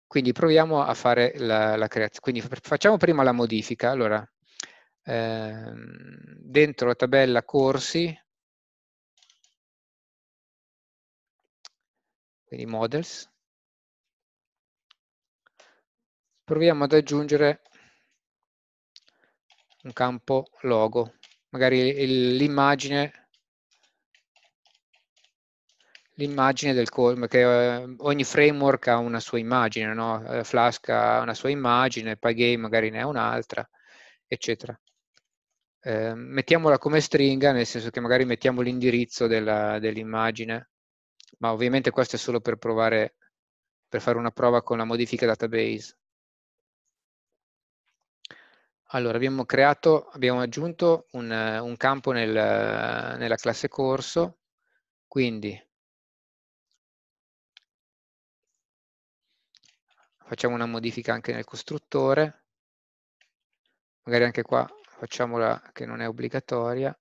Quindi proviamo a fare la, la creazione. Quindi facciamo prima la modifica. Allora, eh, dentro la tabella corsi
quindi models. Proviamo ad aggiungere
un campo logo, magari l'immagine l'immagine del colmo, perché eh, ogni framework ha una sua immagine, no? Eh, Flask ha una sua immagine, Pygame magari ne ha un'altra, eccetera. Eh, mettiamola come stringa, nel senso che magari mettiamo l'indirizzo dell'immagine dell ma ovviamente questo è solo per provare, per fare una prova con la modifica database. Allora, abbiamo creato, abbiamo aggiunto un, un campo nel, nella classe corso,
quindi facciamo una modifica anche nel costruttore, magari anche qua facciamola che non è obbligatoria,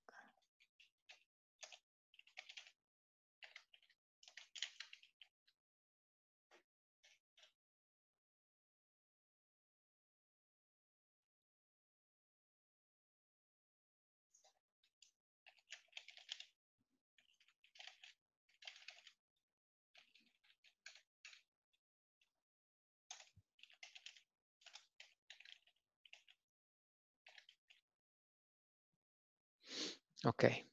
Ok.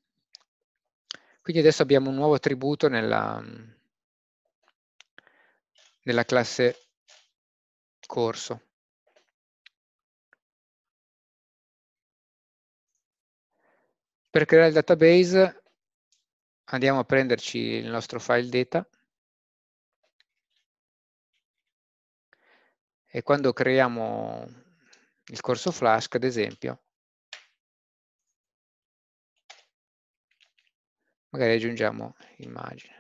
Quindi adesso abbiamo un nuovo attributo nella, nella classe corso. Per creare il database andiamo a
prenderci il nostro file data e quando creiamo il corso Flask, ad esempio,
magari aggiungiamo immagine.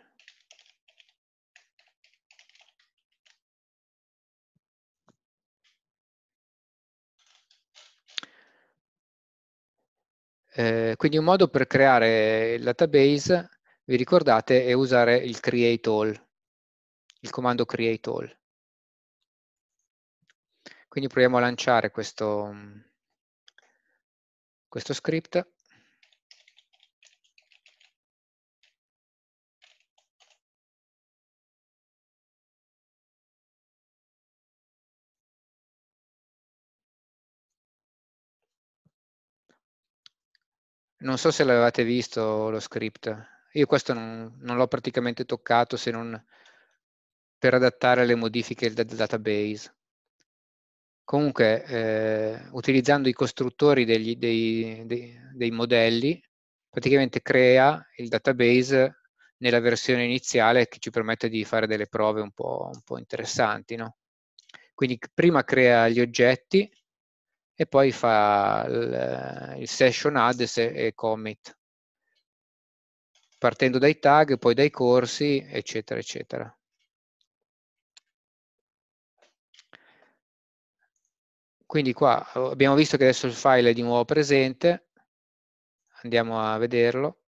Eh, quindi un modo per creare il database, vi ricordate, è usare il create all, il comando create all. Quindi proviamo a lanciare questo,
questo script. Non so se l'avevate visto lo script. Io questo
non, non l'ho praticamente toccato se non per adattare le modifiche del database. Comunque, eh, utilizzando i costruttori degli, dei, dei, dei modelli, praticamente crea il database nella versione iniziale che ci permette di fare delle prove un po', un po interessanti. No? Quindi prima crea gli oggetti e poi fa il, eh, il session add e se, commit partendo dai tag, poi dai corsi, eccetera, eccetera. Quindi qua oh, abbiamo visto che adesso il file è di nuovo presente, andiamo a vederlo.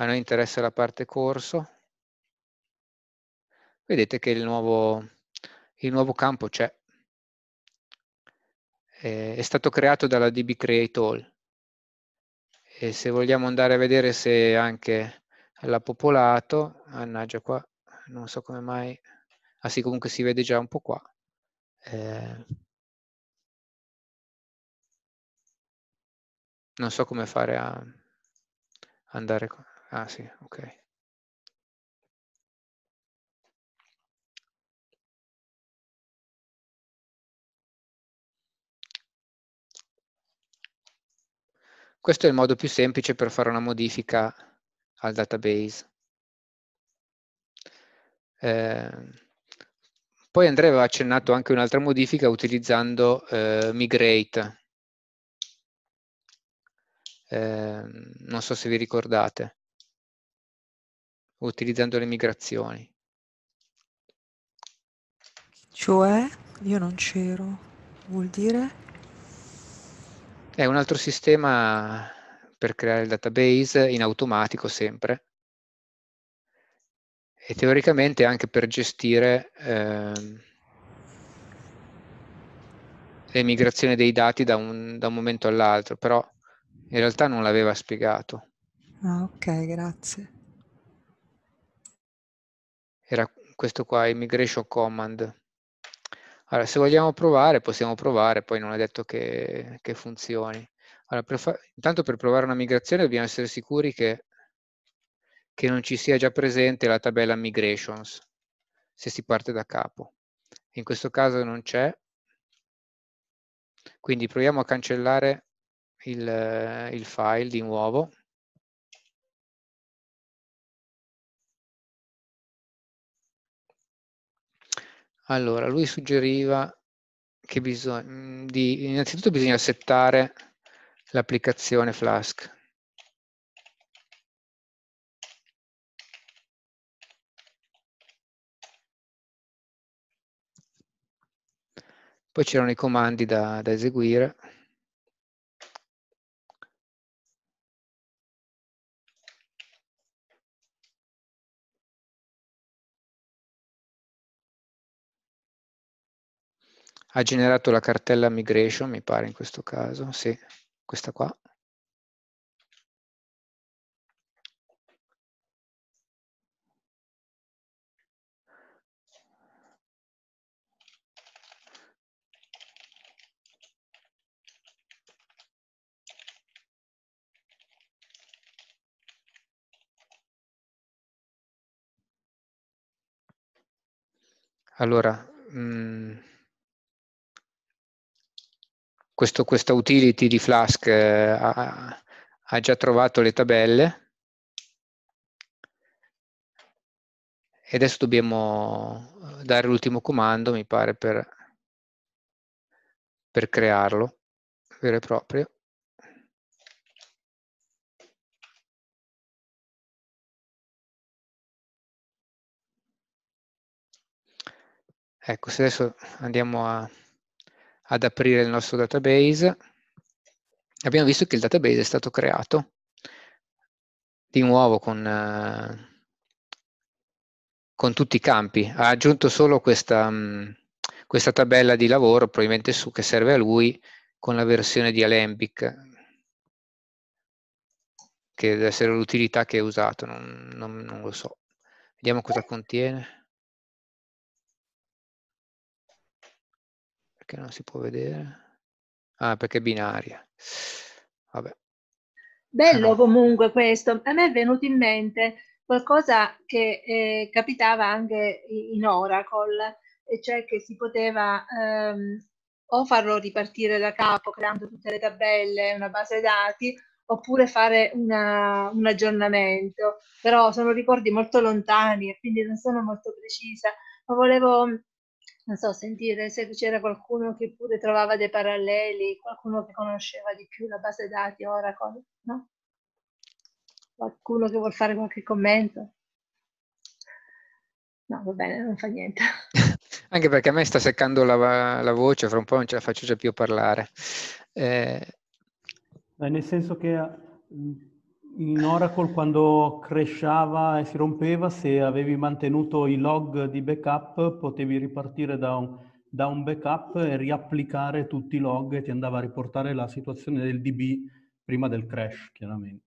A noi interessa la parte corso. Vedete che il nuovo il nuovo campo c'è. Eh, è stato creato dalla DB Create All. E se vogliamo andare a vedere se anche l'ha popolato, mannaggia qua, non so come mai, ah sì comunque si vede già un po' qua. Eh,
non so come fare a andare qua. Ah sì, ok. Questo è il modo più semplice
per fare una modifica al database. Eh, poi Andrea aveva accennato anche un'altra modifica utilizzando eh, migrate. Eh, non so se vi ricordate. Utilizzando le migrazioni.
Cioè? Io non c'ero. Vuol dire?
È un altro sistema per creare il database in automatico sempre e teoricamente anche per gestire ehm, le dei dati da un, da un momento all'altro, però in realtà non l'aveva spiegato.
Ah, ok, grazie.
Era questo qua, il migration command. Allora, se vogliamo provare, possiamo provare, poi non è detto che, che funzioni. Allora, per intanto per provare una migrazione dobbiamo essere sicuri che, che non ci sia già presente la tabella migrations, se si parte da capo. In questo caso non c'è,
quindi proviamo a cancellare il, il file di nuovo. Allora, lui suggeriva che bisogna, mhmm,
di, innanzitutto bisogna settare l'applicazione Flask.
Poi c'erano i comandi da, da eseguire. ha generato la cartella migration, mi pare in questo caso, sì, questa qua. Allora, mh, mm,
questo, questa utility di Flask eh, ha, ha già trovato le tabelle e adesso dobbiamo dare l'ultimo comando, mi pare, per,
per crearlo, vero e proprio. Ecco, se adesso andiamo a ad
aprire il nostro database, abbiamo visto che il database è stato creato di nuovo con, eh, con tutti i campi. Ha aggiunto solo questa, mm, questa tabella di lavoro, probabilmente su che serve a lui, con la versione di Alembic, che deve essere l'utilità che ha usato, non, non, non lo so. Vediamo cosa contiene.
perché non si può vedere? Ah, perché è binaria. Vabbè. Bello no.
comunque questo. A me è venuto in mente qualcosa che eh, capitava anche in Oracle, e cioè che si poteva ehm, o farlo ripartire da capo creando tutte le tabelle, una base dati, oppure fare una, un aggiornamento. Però sono ricordi molto lontani e quindi non sono molto precisa, ma volevo non so, sentire se c'era qualcuno che pure trovava dei paralleli, qualcuno che conosceva di più la base dati Oracle, no? Qualcuno che vuol fare qualche commento? No, va bene, non fa niente.
Anche perché a me sta seccando la, la voce, fra un po' non ce la faccio già più parlare.
Eh... Nel senso che mm, in Oracle quando crashava e si rompeva, se avevi mantenuto i log di backup, potevi ripartire da un, da un backup e riapplicare tutti i log e ti andava a riportare la situazione del DB prima del crash, chiaramente.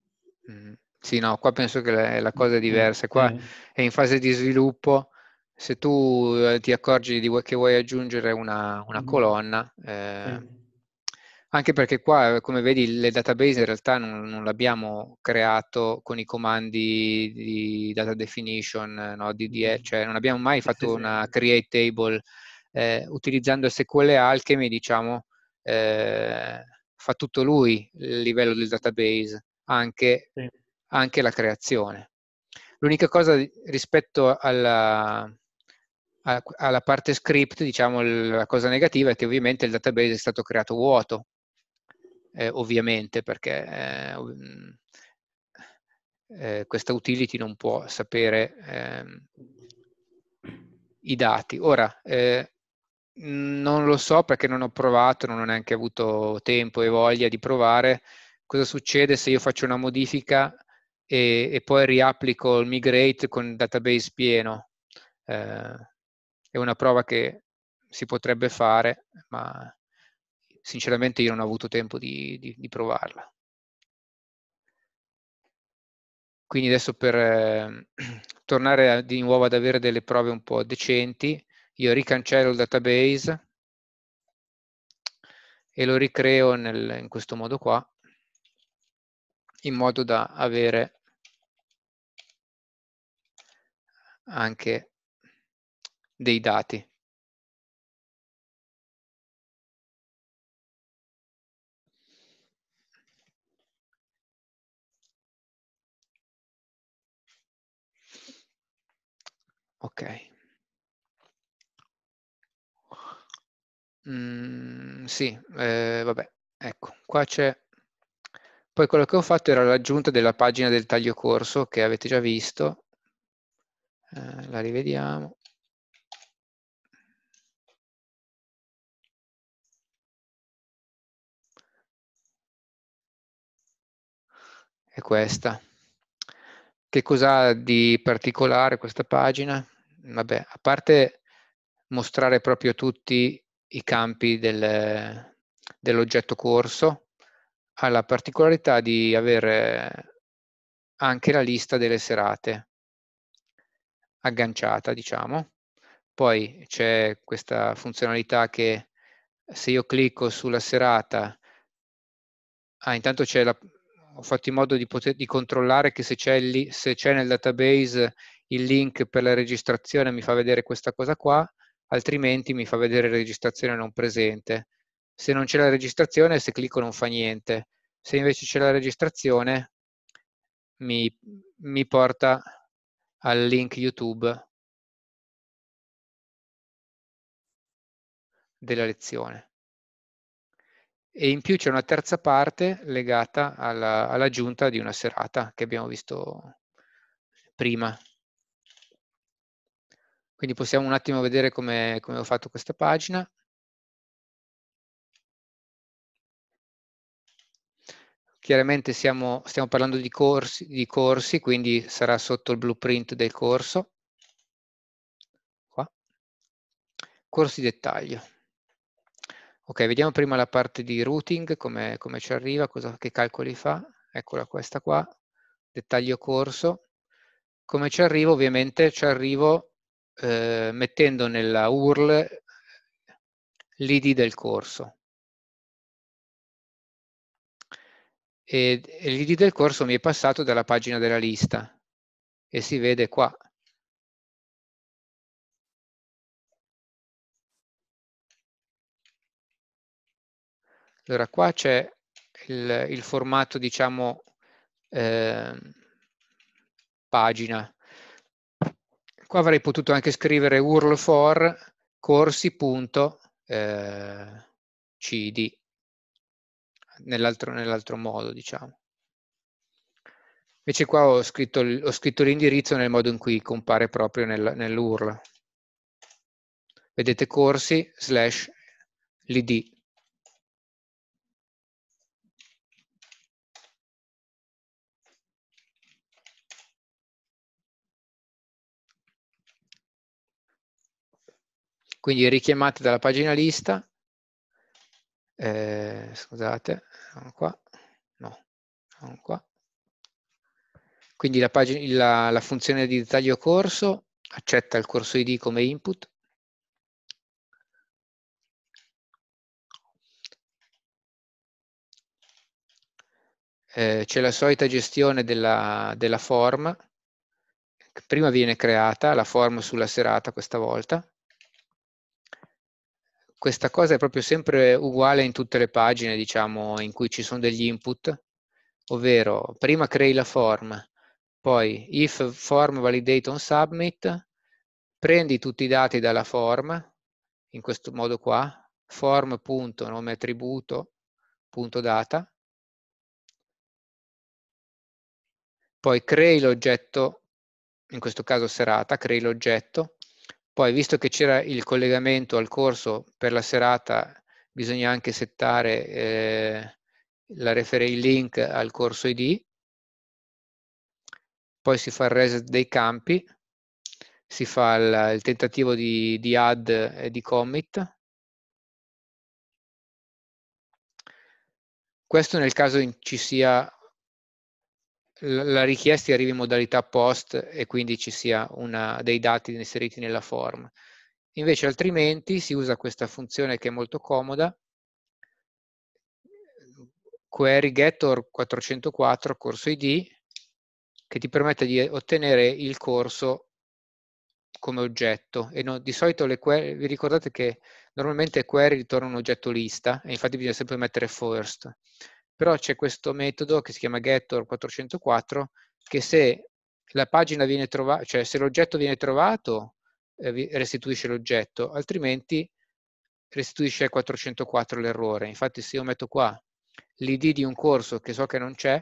Mm. Sì, no, qua penso che la, la cosa è mm-hmm. diversa. Qua mm. è in fase di sviluppo. Se tu eh, ti accorgi di, che vuoi aggiungere una, una mm. colonna, eh, anche perché qua, eh, come vedi, il database in realtà non, non l'abbiamo creato con i comandi di data definition, no? DDL, eh, mm-hmm. cioè non abbiamo mai fatto una create table eh, utilizzando SQL Alchemy, diciamo, eh, fa tutto lui il livello del database, anche, sì. anche la creazione. L'unica cosa rispetto alla, alla parte script, diciamo, la cosa negativa è che ovviamente il database è stato creato vuoto, eh, ovviamente, perché eh, eh, questa utility non può sapere ehm, i dati. Ora, eh, non lo so perché non ho provato, non ho neanche avuto tempo e voglia di provare. Cosa succede se io faccio una modifica e, e poi riapplico il migrate con database pieno? Eh, è una prova che si potrebbe fare, ma sinceramente io non ho avuto tempo di, di, di provarla. Quindi adesso per eh, tornare a, di nuovo ad avere delle prove un po' decenti, io ricancello il database e lo ricreo nel, in questo modo qua, in modo da
avere anche dei dati. Ok. Mm, sì,
eh, vabbè, ecco, qua c'è... Poi quello che ho fatto era l'aggiunta della pagina del taglio corso che avete già visto. Eh, la rivediamo. È questa. Che cos'ha di particolare questa pagina? vabbè, a parte mostrare proprio tutti i campi del, dell'oggetto corso, ha la particolarità di avere anche la lista delle serate agganciata, diciamo. Poi c'è questa funzionalità che se io clicco sulla serata, ah, intanto la, ho fatto in modo di, poter, di controllare che se c'è nel database il link per la registrazione mi fa vedere questa cosa qua, altrimenti mi fa vedere registrazione non presente. Se non c'è la registrazione, se clicco non fa niente. Se invece c'è la registrazione,
mi, mi porta al link YouTube della lezione.
E in più c'è una terza parte legata all'aggiunta alla di una serata che abbiamo visto prima. Quindi possiamo un attimo vedere come, come ho fatto questa pagina. Chiaramente siamo, stiamo parlando di corsi, di corsi, quindi sarà sotto il blueprint del corso. Qua. Corsi dettaglio. Ok, vediamo prima la parte di routing, come, come ci arriva, cosa, che calcoli fa. Eccola questa qua, dettaglio corso. Come ci arrivo? Ovviamente ci arrivo eh, mettendo nella URL l'ID del corso.
E, e l'ID del corso mi è passato dalla pagina della lista e si vede qua.
Allora qua c'è il, il, formato, diciamo, eh, pagina Qua avrei potuto anche scrivere url for corsi.cd eh, nell'altro, nell'altro modo, diciamo. Invece qua ho scritto, ho scritto, l'indirizzo nel modo in cui compare proprio nel, nell'URL.
Vedete corsi slash l'id Quindi richiamate dalla pagina lista,
eh, scusate, non qua, no, non qua. Quindi la, pagina, la, la funzione di dettaglio corso accetta il corso ID come input eh, c'è la solita gestione della, della form, prima viene creata la form sulla serata questa volta, questa cosa è proprio sempre uguale in tutte le pagine, diciamo, in cui ci sono degli input, ovvero prima crei la form, poi if form validate on submit, prendi tutti i dati dalla form, in questo modo qua, form.nome attributo.data, poi crei l'oggetto, in questo caso serata, crei l'oggetto, poi, visto che c'era il collegamento al corso per la serata, bisogna anche settare eh, il link al corso ID. Poi si fa il reset dei campi, si fa il, il tentativo di, di add e di commit, Questo nel caso ci sia la richiesta arrivi in modalità post e quindi ci sia una, dei dati inseriti nella form. Invece altrimenti si usa questa funzione che è molto comoda, query get 404 corso id, che ti permette di ottenere il corso come oggetto. E no, di solito le query, vi ricordate che normalmente query ritorna un oggetto lista, e infatti bisogna sempre mettere first però c'è questo metodo che si chiama getter 404 che se la pagina viene trovata, cioè se l'oggetto viene trovato, eh, restituisce l'oggetto, altrimenti restituisce al 404 l'errore. Infatti se io metto qua l'id di un corso che so che non c'è,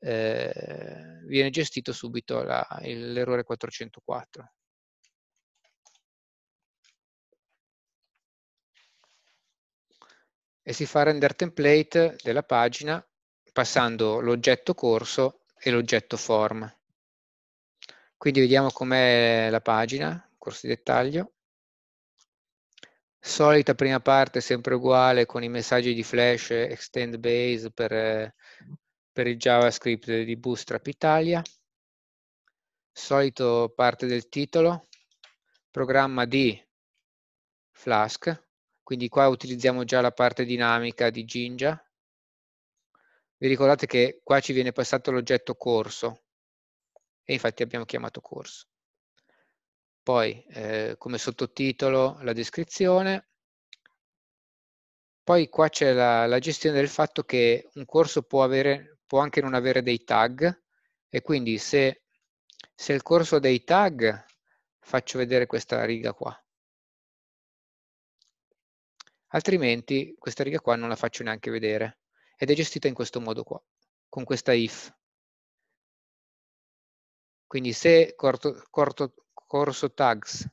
eh, viene gestito subito l'errore 404. e si fa render template della pagina passando l'oggetto corso e l'oggetto form. Quindi vediamo com'è la pagina, corso di dettaglio. Solita prima parte sempre uguale con i messaggi di flash extend base per, per il JavaScript di Bootstrap Italia. Solito parte del titolo, programma di Flask, quindi qua utilizziamo già la parte dinamica di Ginja. Vi ricordate che qua ci viene passato l'oggetto corso e infatti abbiamo chiamato corso. Poi eh, come sottotitolo la descrizione. Poi qua c'è la, la, gestione del fatto che un corso può, avere, può anche non avere dei tag e quindi se, se il corso ha dei tag faccio vedere questa riga qua altrimenti questa riga qua non la faccio neanche vedere ed è gestita in questo modo qua, con questa if. Quindi se corto, corto, corso tags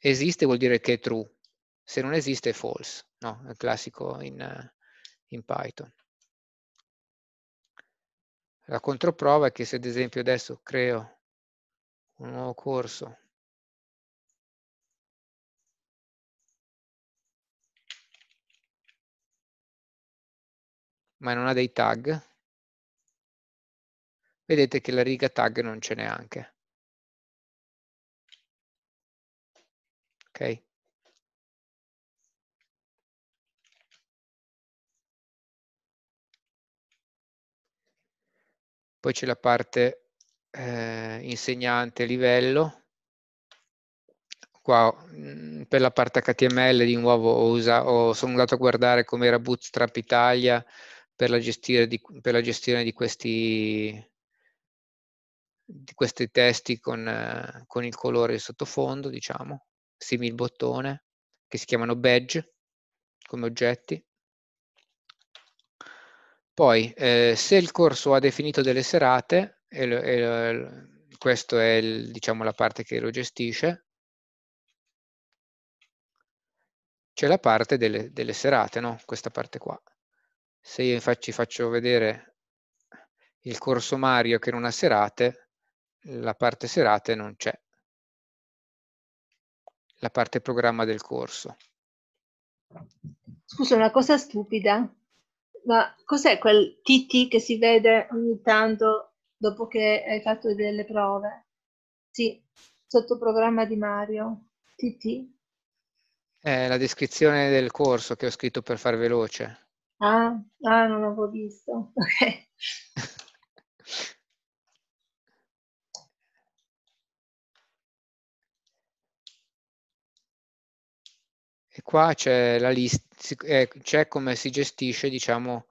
esiste vuol dire che è true, se non esiste è false, no? È classico in, in Python. La controprova è che se ad esempio adesso creo un nuovo corso
ma non ha dei tag, vedete che la riga tag non c'è neanche. Ok?
Poi c'è la parte eh, insegnante livello. Qua mh, mm, per la parte HTML di nuovo ho, usato, ho sono andato a guardare com'era Bootstrap Italia per la, di, per la gestione di questi, di questi testi con, eh, con il colore sottofondo, diciamo, simil bottone, che si chiamano badge come oggetti. Poi, eh, se il corso ha definito delle serate, e, e questa è il, diciamo, la parte che lo gestisce, c'è la parte delle, delle serate, no? questa parte qua se io infatti faccio vedere il corso Mario che non ha serate, la parte serate non c'è, la parte programma del corso.
Scusa, una
cosa stupida, ma cos'è quel TT che si vede ogni tanto dopo che hai fatto delle prove? Sì, sotto programma di Mario, TT.
È eh, la descrizione del corso che ho scritto per far veloce.
Ah, ah, non l'avevo visto. Ok. E qua c'è la lista, eh,
c'è come si gestisce, diciamo,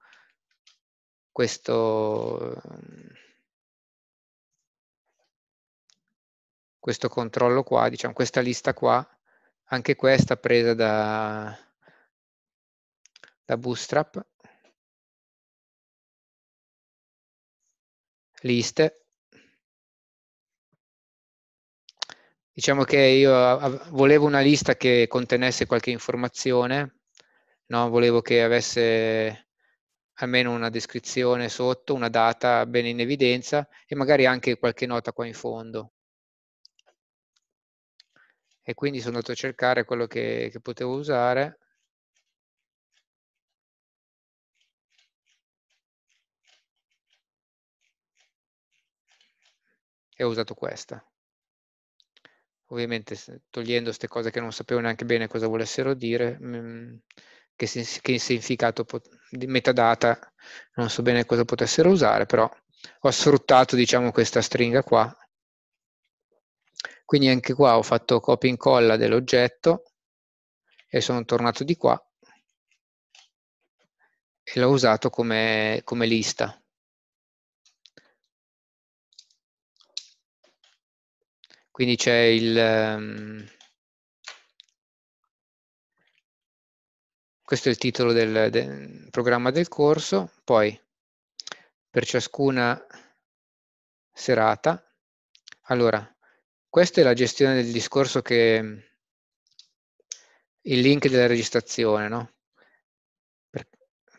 questo, questo controllo qua, diciamo,
questa lista qua, anche questa presa da, da bootstrap, liste. Diciamo che io
volevo una lista che contenesse qualche informazione, no? volevo che avesse almeno una descrizione sotto, una data bene in evidenza e magari anche qualche nota qua in fondo. E quindi sono andato a cercare quello che, che potevo usare.
e ho usato questa. Ovviamente
togliendo queste cose che non sapevo neanche bene cosa volessero dire, mm, che, che significato pot- di metadata, non so bene cosa potessero usare, però ho sfruttato diciamo questa stringa qua. Quindi anche qua ho fatto copia e incolla dell'oggetto e sono tornato di qua e l'ho usato come, come lista.
Quindi c'è il... Um, questo è il titolo
del, del programma del corso, poi per ciascuna serata. Allora, questa è la gestione del discorso che il link della registrazione, no?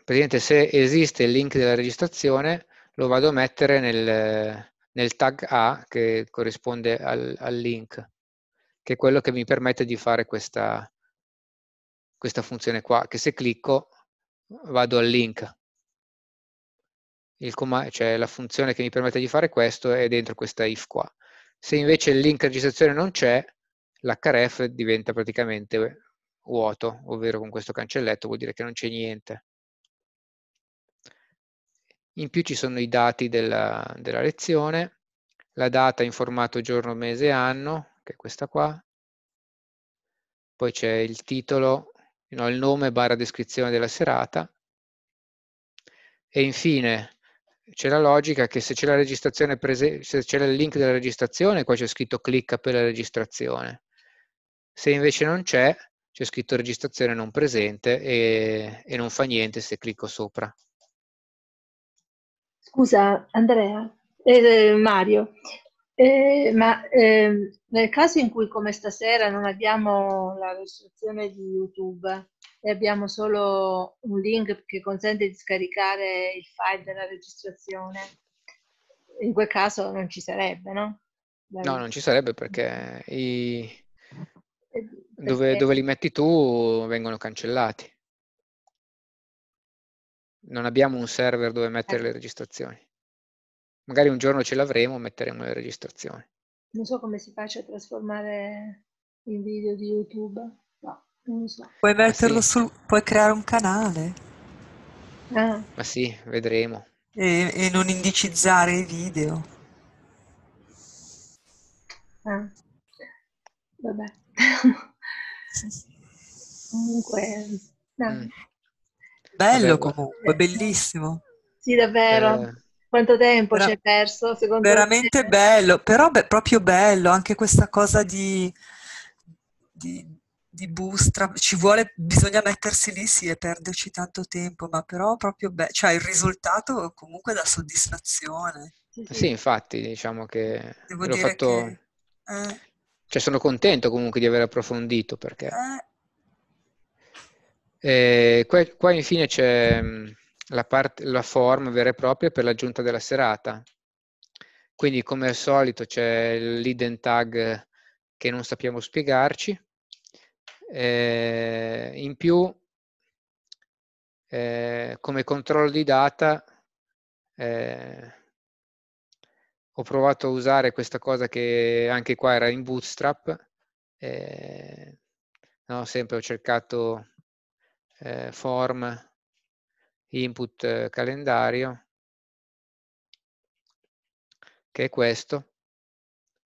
Praticamente se esiste il link della registrazione lo vado a mettere nel, nel tag A che corrisponde al, al link, che è quello che mi permette di fare questa, questa funzione qua, che se clicco vado al link. cioè la funzione che mi permette di fare questo è dentro questa if qua. Se invece il link registrazione non c'è, l'href diventa praticamente vuoto, ovvero con questo cancelletto vuol dire che non c'è niente. In più ci sono i dati della, della lezione, la data in formato giorno, mese e anno, che è questa qua, poi c'è il titolo, no, il nome barra descrizione della serata e infine c'è la logica che se c'è la registrazione se c'è il link della registrazione qua c'è scritto clicca per la registrazione se invece non c'è c'è scritto registrazione non presente e, e non fa niente se clicco sopra
Scusa Andrea, eh, eh, Mario, eh, ma eh, nel caso in cui come stasera non abbiamo la registrazione di YouTube e abbiamo solo un link che consente di scaricare il file della registrazione, in quel caso non ci sarebbe, no? La no, non
ci sarebbe perché, i...
Eh, perché... Dove, dove li
metti tu vengono cancellati non abbiamo un server dove mettere ecco. le registrazioni. Magari un giorno ce l'avremo, metteremo le registrazioni.
Non so come si faccia a trasformare il video di YouTube. No, non so. Puoi metterlo sì.
sul... puoi creare un canale. Ah.
Ma sì, vedremo.
E, e, non indicizzare i video. Ah. Vabbè.
Comunque... No. Mm.
Bello Vabbè, comunque, bellissimo.
Sì, davvero. Eh, Quanto tempo ci hai perso? Secondo veramente
te? bello, però beh, proprio bello anche questa cosa di, di, di bustra. Ci vuole, bisogna mettersi lì, sì, e perderci tanto tempo, ma però proprio bello. Cioè, il risultato comunque dà soddisfazione. Sì, sì. sì
infatti, diciamo che Devo l'ho fatto... Che, eh. Cioè, sono contento comunque di aver approfondito perché... Eh e qua, qua infine c'è mm, la, part, la form vera e propria per l'aggiunta della serata. Quindi come al solito c'è l'ident tag che non sappiamo spiegarci. Eh, in più, eh, come controllo di data, eh, ho provato a usare questa cosa che anche qua era in Bootstrap. Eh, no, sempre ho cercato eh, form input eh, calendario, che è questo.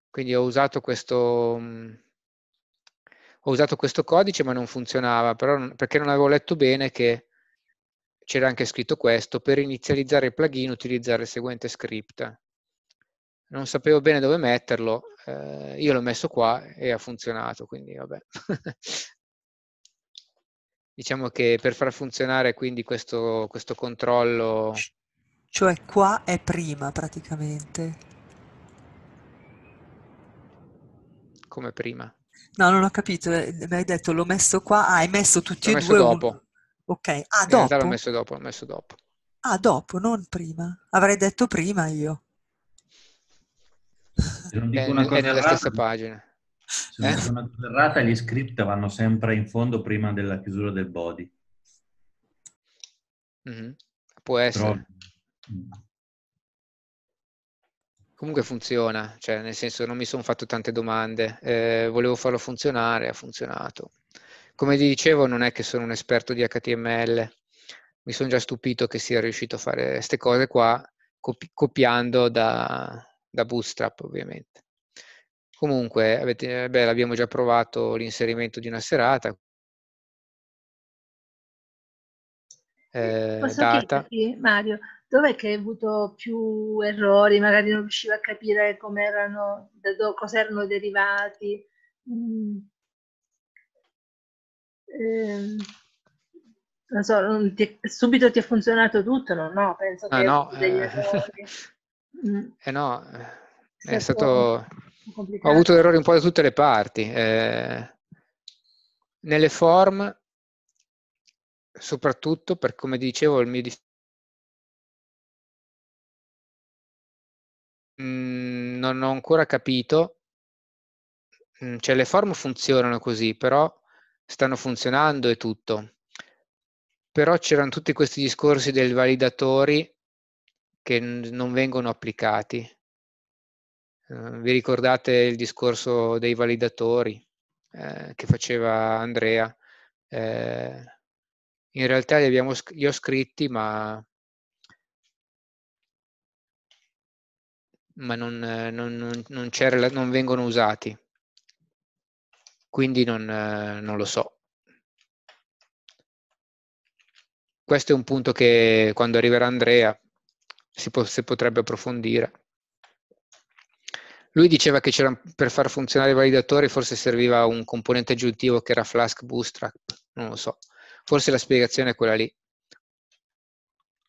Quindi ho usato questo, mm, ho usato questo codice ma non funzionava, però, perché non avevo letto bene che c'era anche scritto questo, per inizializzare il plugin utilizzare il seguente script. Non sapevo bene dove metterlo, eh, io l'ho messo qua e ha funzionato, quindi vabbè, Diciamo che per far funzionare quindi questo, questo controllo...
Cioè qua è prima praticamente. Come prima? No, non ho capito, eh, mi hai detto l'ho messo qua, ah, hai messo tutti l'ho e messo due? dopo. Un... Ok, ah, In dopo? l'ho messo
dopo, l'ho messo dopo.
Ah, dopo, non prima. Avrei detto prima io.
non dico è, cosa è nella rara, stessa pagina. Se eh? sono atterrata
gli script vanno sempre in fondo prima della chiusura del body. Mm-hmm. Può
essere. Però... Comunque funziona, cioè nel senso non mi sono fatto tante domande, eh, volevo farlo funzionare, ha funzionato. Come ti dicevo non è che sono un esperto di HTML, mi sono già stupito che sia riuscito a fare queste cose qua copi- copiando
da, da
Bootstrap ovviamente. Comunque, avete, eh, beh, l'abbiamo già provato l'inserimento di una serata.
Eh, Posso data. chiederti, Mario, dov'è che hai avuto più errori? Magari non riuscivo a capire come erano, da do, cosa erano derivati. Mm. Eh, non so, non ti, subito ti è funzionato tutto? No, no penso ah, che eh, mm.
eh, no, eh, eh,
no, è stato... Poi ho avuto
errori un po' da tutte le parti. Eh,
nelle form, soprattutto per come dicevo, il mio dif- mm, non ho ancora capito. Mm, cioè, le form
funzionano così, però stanno funzionando e tutto. Però c'erano tutti questi discorsi del validatori che non vengono applicati eh, vi ricordate il discorso dei validatori eh, che faceva Andrea? Eh, in realtà li, abbiamo, li ho scritti, ma, ma non, non, non, non, vengono usati, quindi non lo so. Questo è un punto che quando arriverà Andrea si po- potrebbe approfondire. Lui diceva che per far funzionare i validatori forse serviva un componente aggiuntivo che era Flask Bootstrap, non lo so. Forse la spiegazione è quella lì.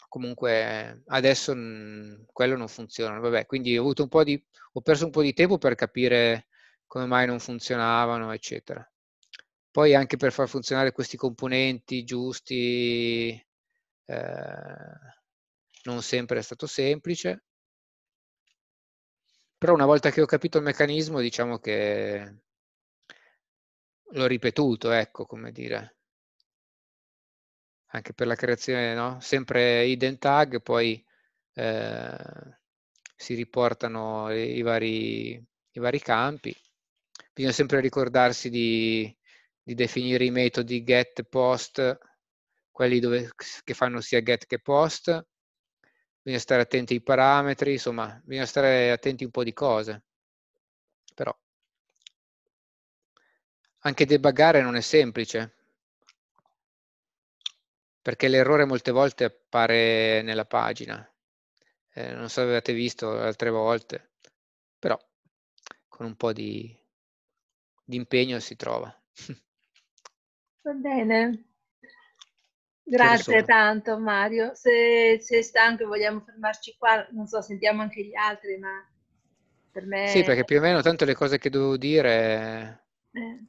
Comunque adesso mh, mm, quello non funziona. Vabbè, quindi ho, di, ho perso un po' di tempo per capire come mai non funzionavano, eccetera. Poi anche per far funzionare questi componenti giusti eh, non sempre è stato semplice. Però una volta che ho capito il meccanismo, diciamo che l'ho ripetuto, ecco come dire. Anche per la creazione, no? Sempre hidden tag, poi eh, si riportano i vari, i vari, campi. Bisogna sempre ricordarsi di, di definire i metodi get, post, quelli dove, che fanno sia get che post, bisogna stare attenti ai parametri, insomma, bisogna stare attenti a un po' di cose. Però anche debuggare non è semplice, perché l'errore molte volte appare nella pagina. Eh, non so se avete visto altre volte, però con un po' di, di impegno si trova.
Va bene, Grazie tanto Mario, se sei stanco e vogliamo fermarci qua, non so, sentiamo anche gli altri, ma per me... Sì, perché
più o meno tante le cose che dovevo dire...
Eh.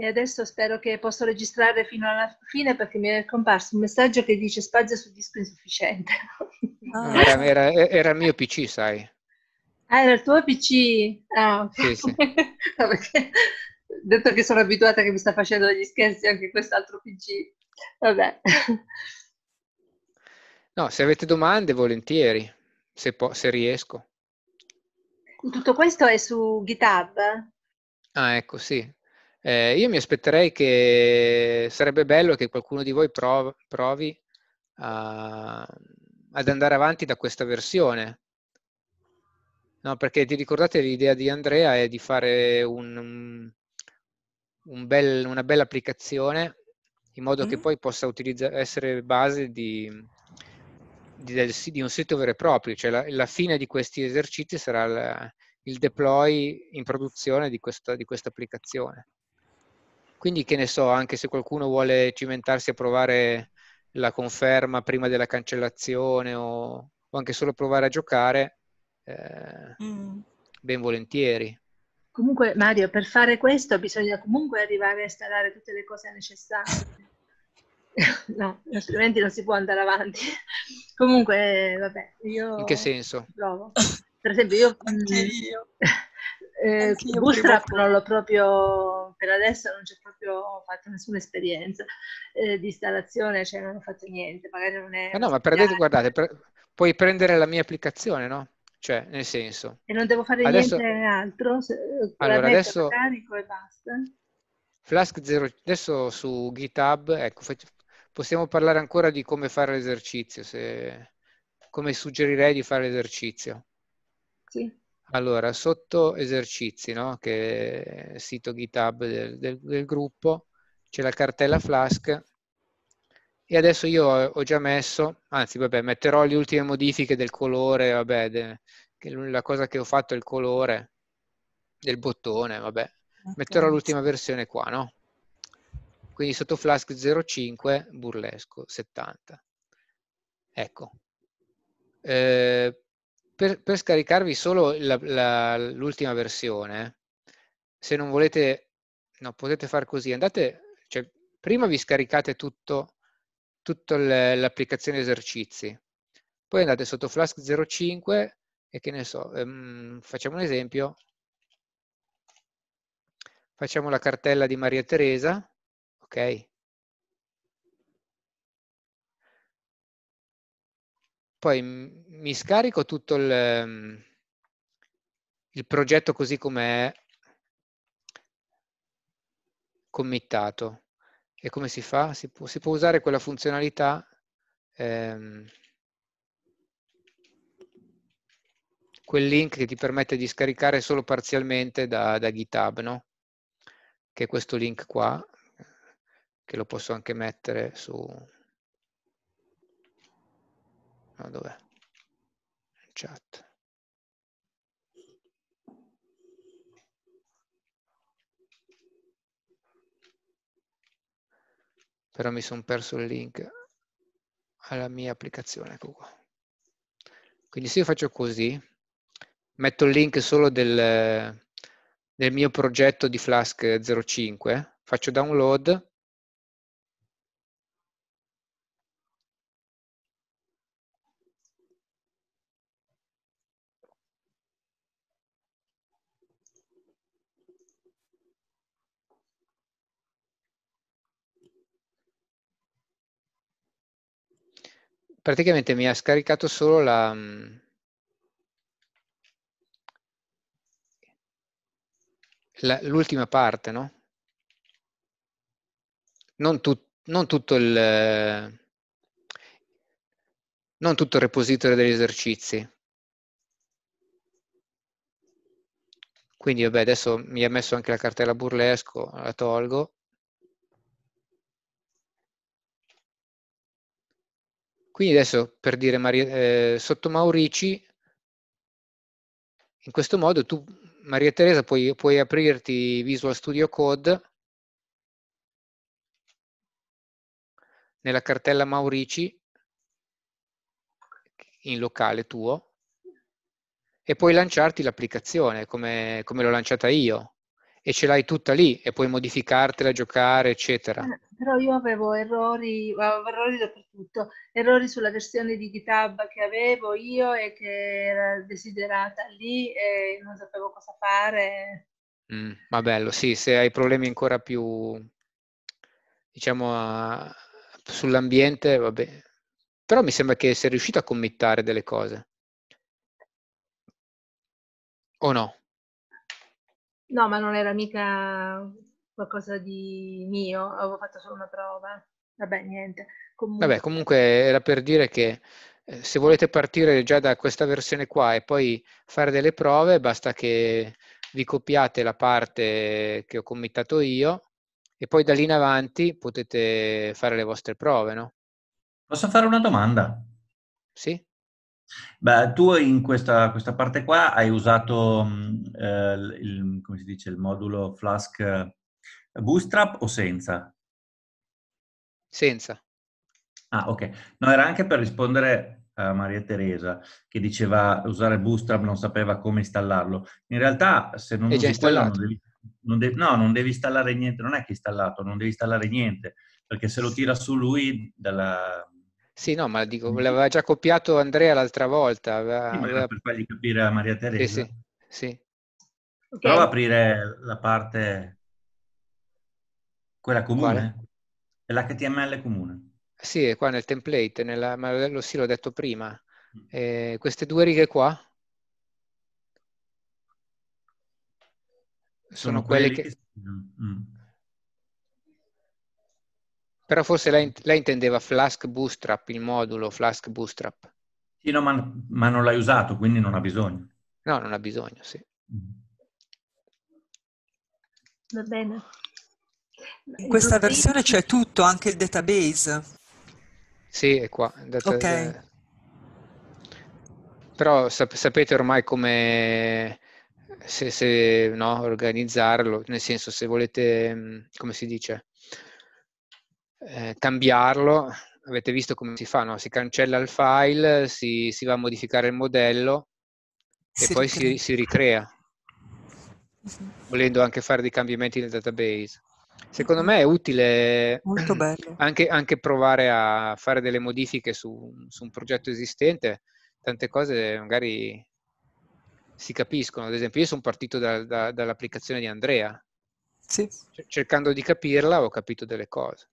E adesso spero che posso registrare fino alla fine perché mi è comparso un messaggio che dice spazio su disco insufficiente. Oh. Era,
era, era, il mio PC, sai.
Ah, era il tuo PC? Ah, ok. sì, sì. no, perché, detto che sono abituata che mi sta facendo degli scherzi anche quest'altro PC. Vabbè.
No, se avete domande, volentieri, se, po- se riesco.
Tutto questo è su GitHub?
Ah, ecco, sì. Eh, io mi aspetterei che sarebbe bello che qualcuno di voi prov- provi a- ad andare avanti da questa versione. No, perché ti ricordate l'idea di Andrea è di fare un, un bel, una bella applicazione in modo mm. che poi possa utilizza- essere base di, di, del, di, un sito vero e proprio, cioè la, la fine di questi esercizi sarà la, il deploy in produzione di questa, di questa applicazione. Quindi che ne so, anche se qualcuno vuole cimentarsi a provare la conferma prima della cancellazione o, o anche solo provare a giocare, eh, mm. ben volentieri.
Comunque Mario, per fare questo bisogna comunque arrivare a installare tutte le cose necessarie. no, altrimenti non si può andare avanti. Comunque, vabbè, io... In che senso? Provo. Per esempio, io... Mm, io.
Eh,
Bootstrap non l'ho proprio, per adesso non c'è proprio fatto nessuna esperienza eh, di installazione, cioè non ho fatto niente, magari non è... Ma no, ma
prendete, guardate, pre- puoi prendere la mia applicazione, no? Cioè, nel senso...
E non devo fare adesso... niente altro? Se, eh, allora, adesso... Carico e basta.
Flask 0, adesso su GitHub, ecco, Possiamo parlare ancora di come fare l'esercizio, se... come suggerirei di fare l'esercizio. Sì. Allora, sotto esercizi, no? che è il sito GitHub del, del, del gruppo, c'è la cartella Flask e adesso io ho già messo, anzi vabbè, metterò le ultime modifiche del colore, vabbè, de, la cosa che ho fatto è il colore del bottone, vabbè, okay. metterò l'ultima versione qua, no? quindi sotto Flask 0,5 burlesco 70 ecco eh, per, per, scaricarvi solo l'ultima versione se non volete no, potete far così andate cioè, prima vi scaricate tutto tutta l'applicazione esercizi poi andate sotto Flask 0.5 e che ne so, ehm, facciamo un esempio, facciamo la cartella di Maria Teresa, ok? Poi mi scarico tutto il, ehm, il progetto così com'è committato. E come si fa? Si può, si può usare quella funzionalità ehm, quel link che ti permette di scaricare solo parzialmente da, da, GitHub, no? Che è questo link qua che lo posso anche mettere su... No,
ah, dov'è? Chat.
Però mi sono perso il link alla mia applicazione, ecco qua. Quindi se io faccio così, metto il link solo del, del mio progetto di Flask
05, faccio download,
praticamente mi ha scaricato solo la... Mm, l'ultima parte, no? Non, tu, non, tutto il non tutto il repository degli esercizi. Quindi vabbè, adesso mi ha messo anche la cartella burlesco, la tolgo. Quindi adesso per dire Maria, eh, sotto Maurici, in questo modo tu Maria Teresa puoi, puoi aprirti Visual Studio Code nella cartella Maurici in locale tuo e puoi lanciarti l'applicazione come, come l'ho lanciata io e ce l'hai tutta lì e puoi modificartela, giocare, eccetera.
Eh, però io avevo errori, avevo errori dappertutto, errori sulla versione di GitHub che avevo io e che era desiderata lì e non sapevo cosa fare.
Mm, ma bello, sì, se hai problemi ancora più, diciamo, a, sull'ambiente, vabbè. Però mi sembra che sei riuscito a committare delle cose. O no?
No, ma non era mica qualcosa di mio, avevo fatto solo una prova. Vabbè, niente. Comunque... Vabbè, comunque
era per dire che eh, se volete partire già da questa versione qua e poi fare delle prove, basta che vi copiate la parte che ho committato io e poi da lì in avanti potete fare le vostre prove, no?
Posso fare una domanda? Sì. Beh, tu in questa, questa parte qua hai usato mm, eh, il, come si dice, il modulo Flask Bootstrap o senza? Senza. Ah, ok. No, era anche per rispondere a Maria Teresa che diceva usare Bootstrap, non sapeva come installarlo. In realtà, se non usi quello, non devi, non devi, no, non devi installare niente, non è che è installato, non devi installare niente, perché se lo tira su lui dalla, sì, no, ma dico, l'aveva
già copiato Andrea l'altra volta. Aveva, sì, aveva...
per fargli capire a Maria Teresa. Sì, sì. sì. Okay. Prova a aprire la parte
quella comune? L'HTML comune. Sì, è qua nel template, nella, ma lo sì, l'ho detto prima. Mm. Eh, queste due righe qua sono, sono quelle, quelle, che...
Mm.
Però forse lei, lei, intendeva Flask Bootstrap, il modulo Flask Bootstrap. Sì, no, ma,
ma non l'hai usato, quindi non ha bisogno. No, non ha bisogno, sì. Mm.
Va bene.
In questa versione c'è tutto, anche il database.
Sì, è qua. Data... Ok. Però sap- sapete ormai come se, se, no, organizzarlo, nel senso se volete, mm, come si dice, eh, cambiarlo, avete visto come si fa, no? si cancella il file, si, si va a modificare il modello e si poi ricrea. Si, si, ricrea, mhm. volendo anche fare dei cambiamenti nel database. Secondo me è utile anche, anche, provare a fare delle modifiche su, su, un progetto esistente. Tante cose magari si capiscono. Ad esempio, io sono partito da, da, dall'applicazione di Andrea. Sì. Cercando di capirla ho capito delle cose.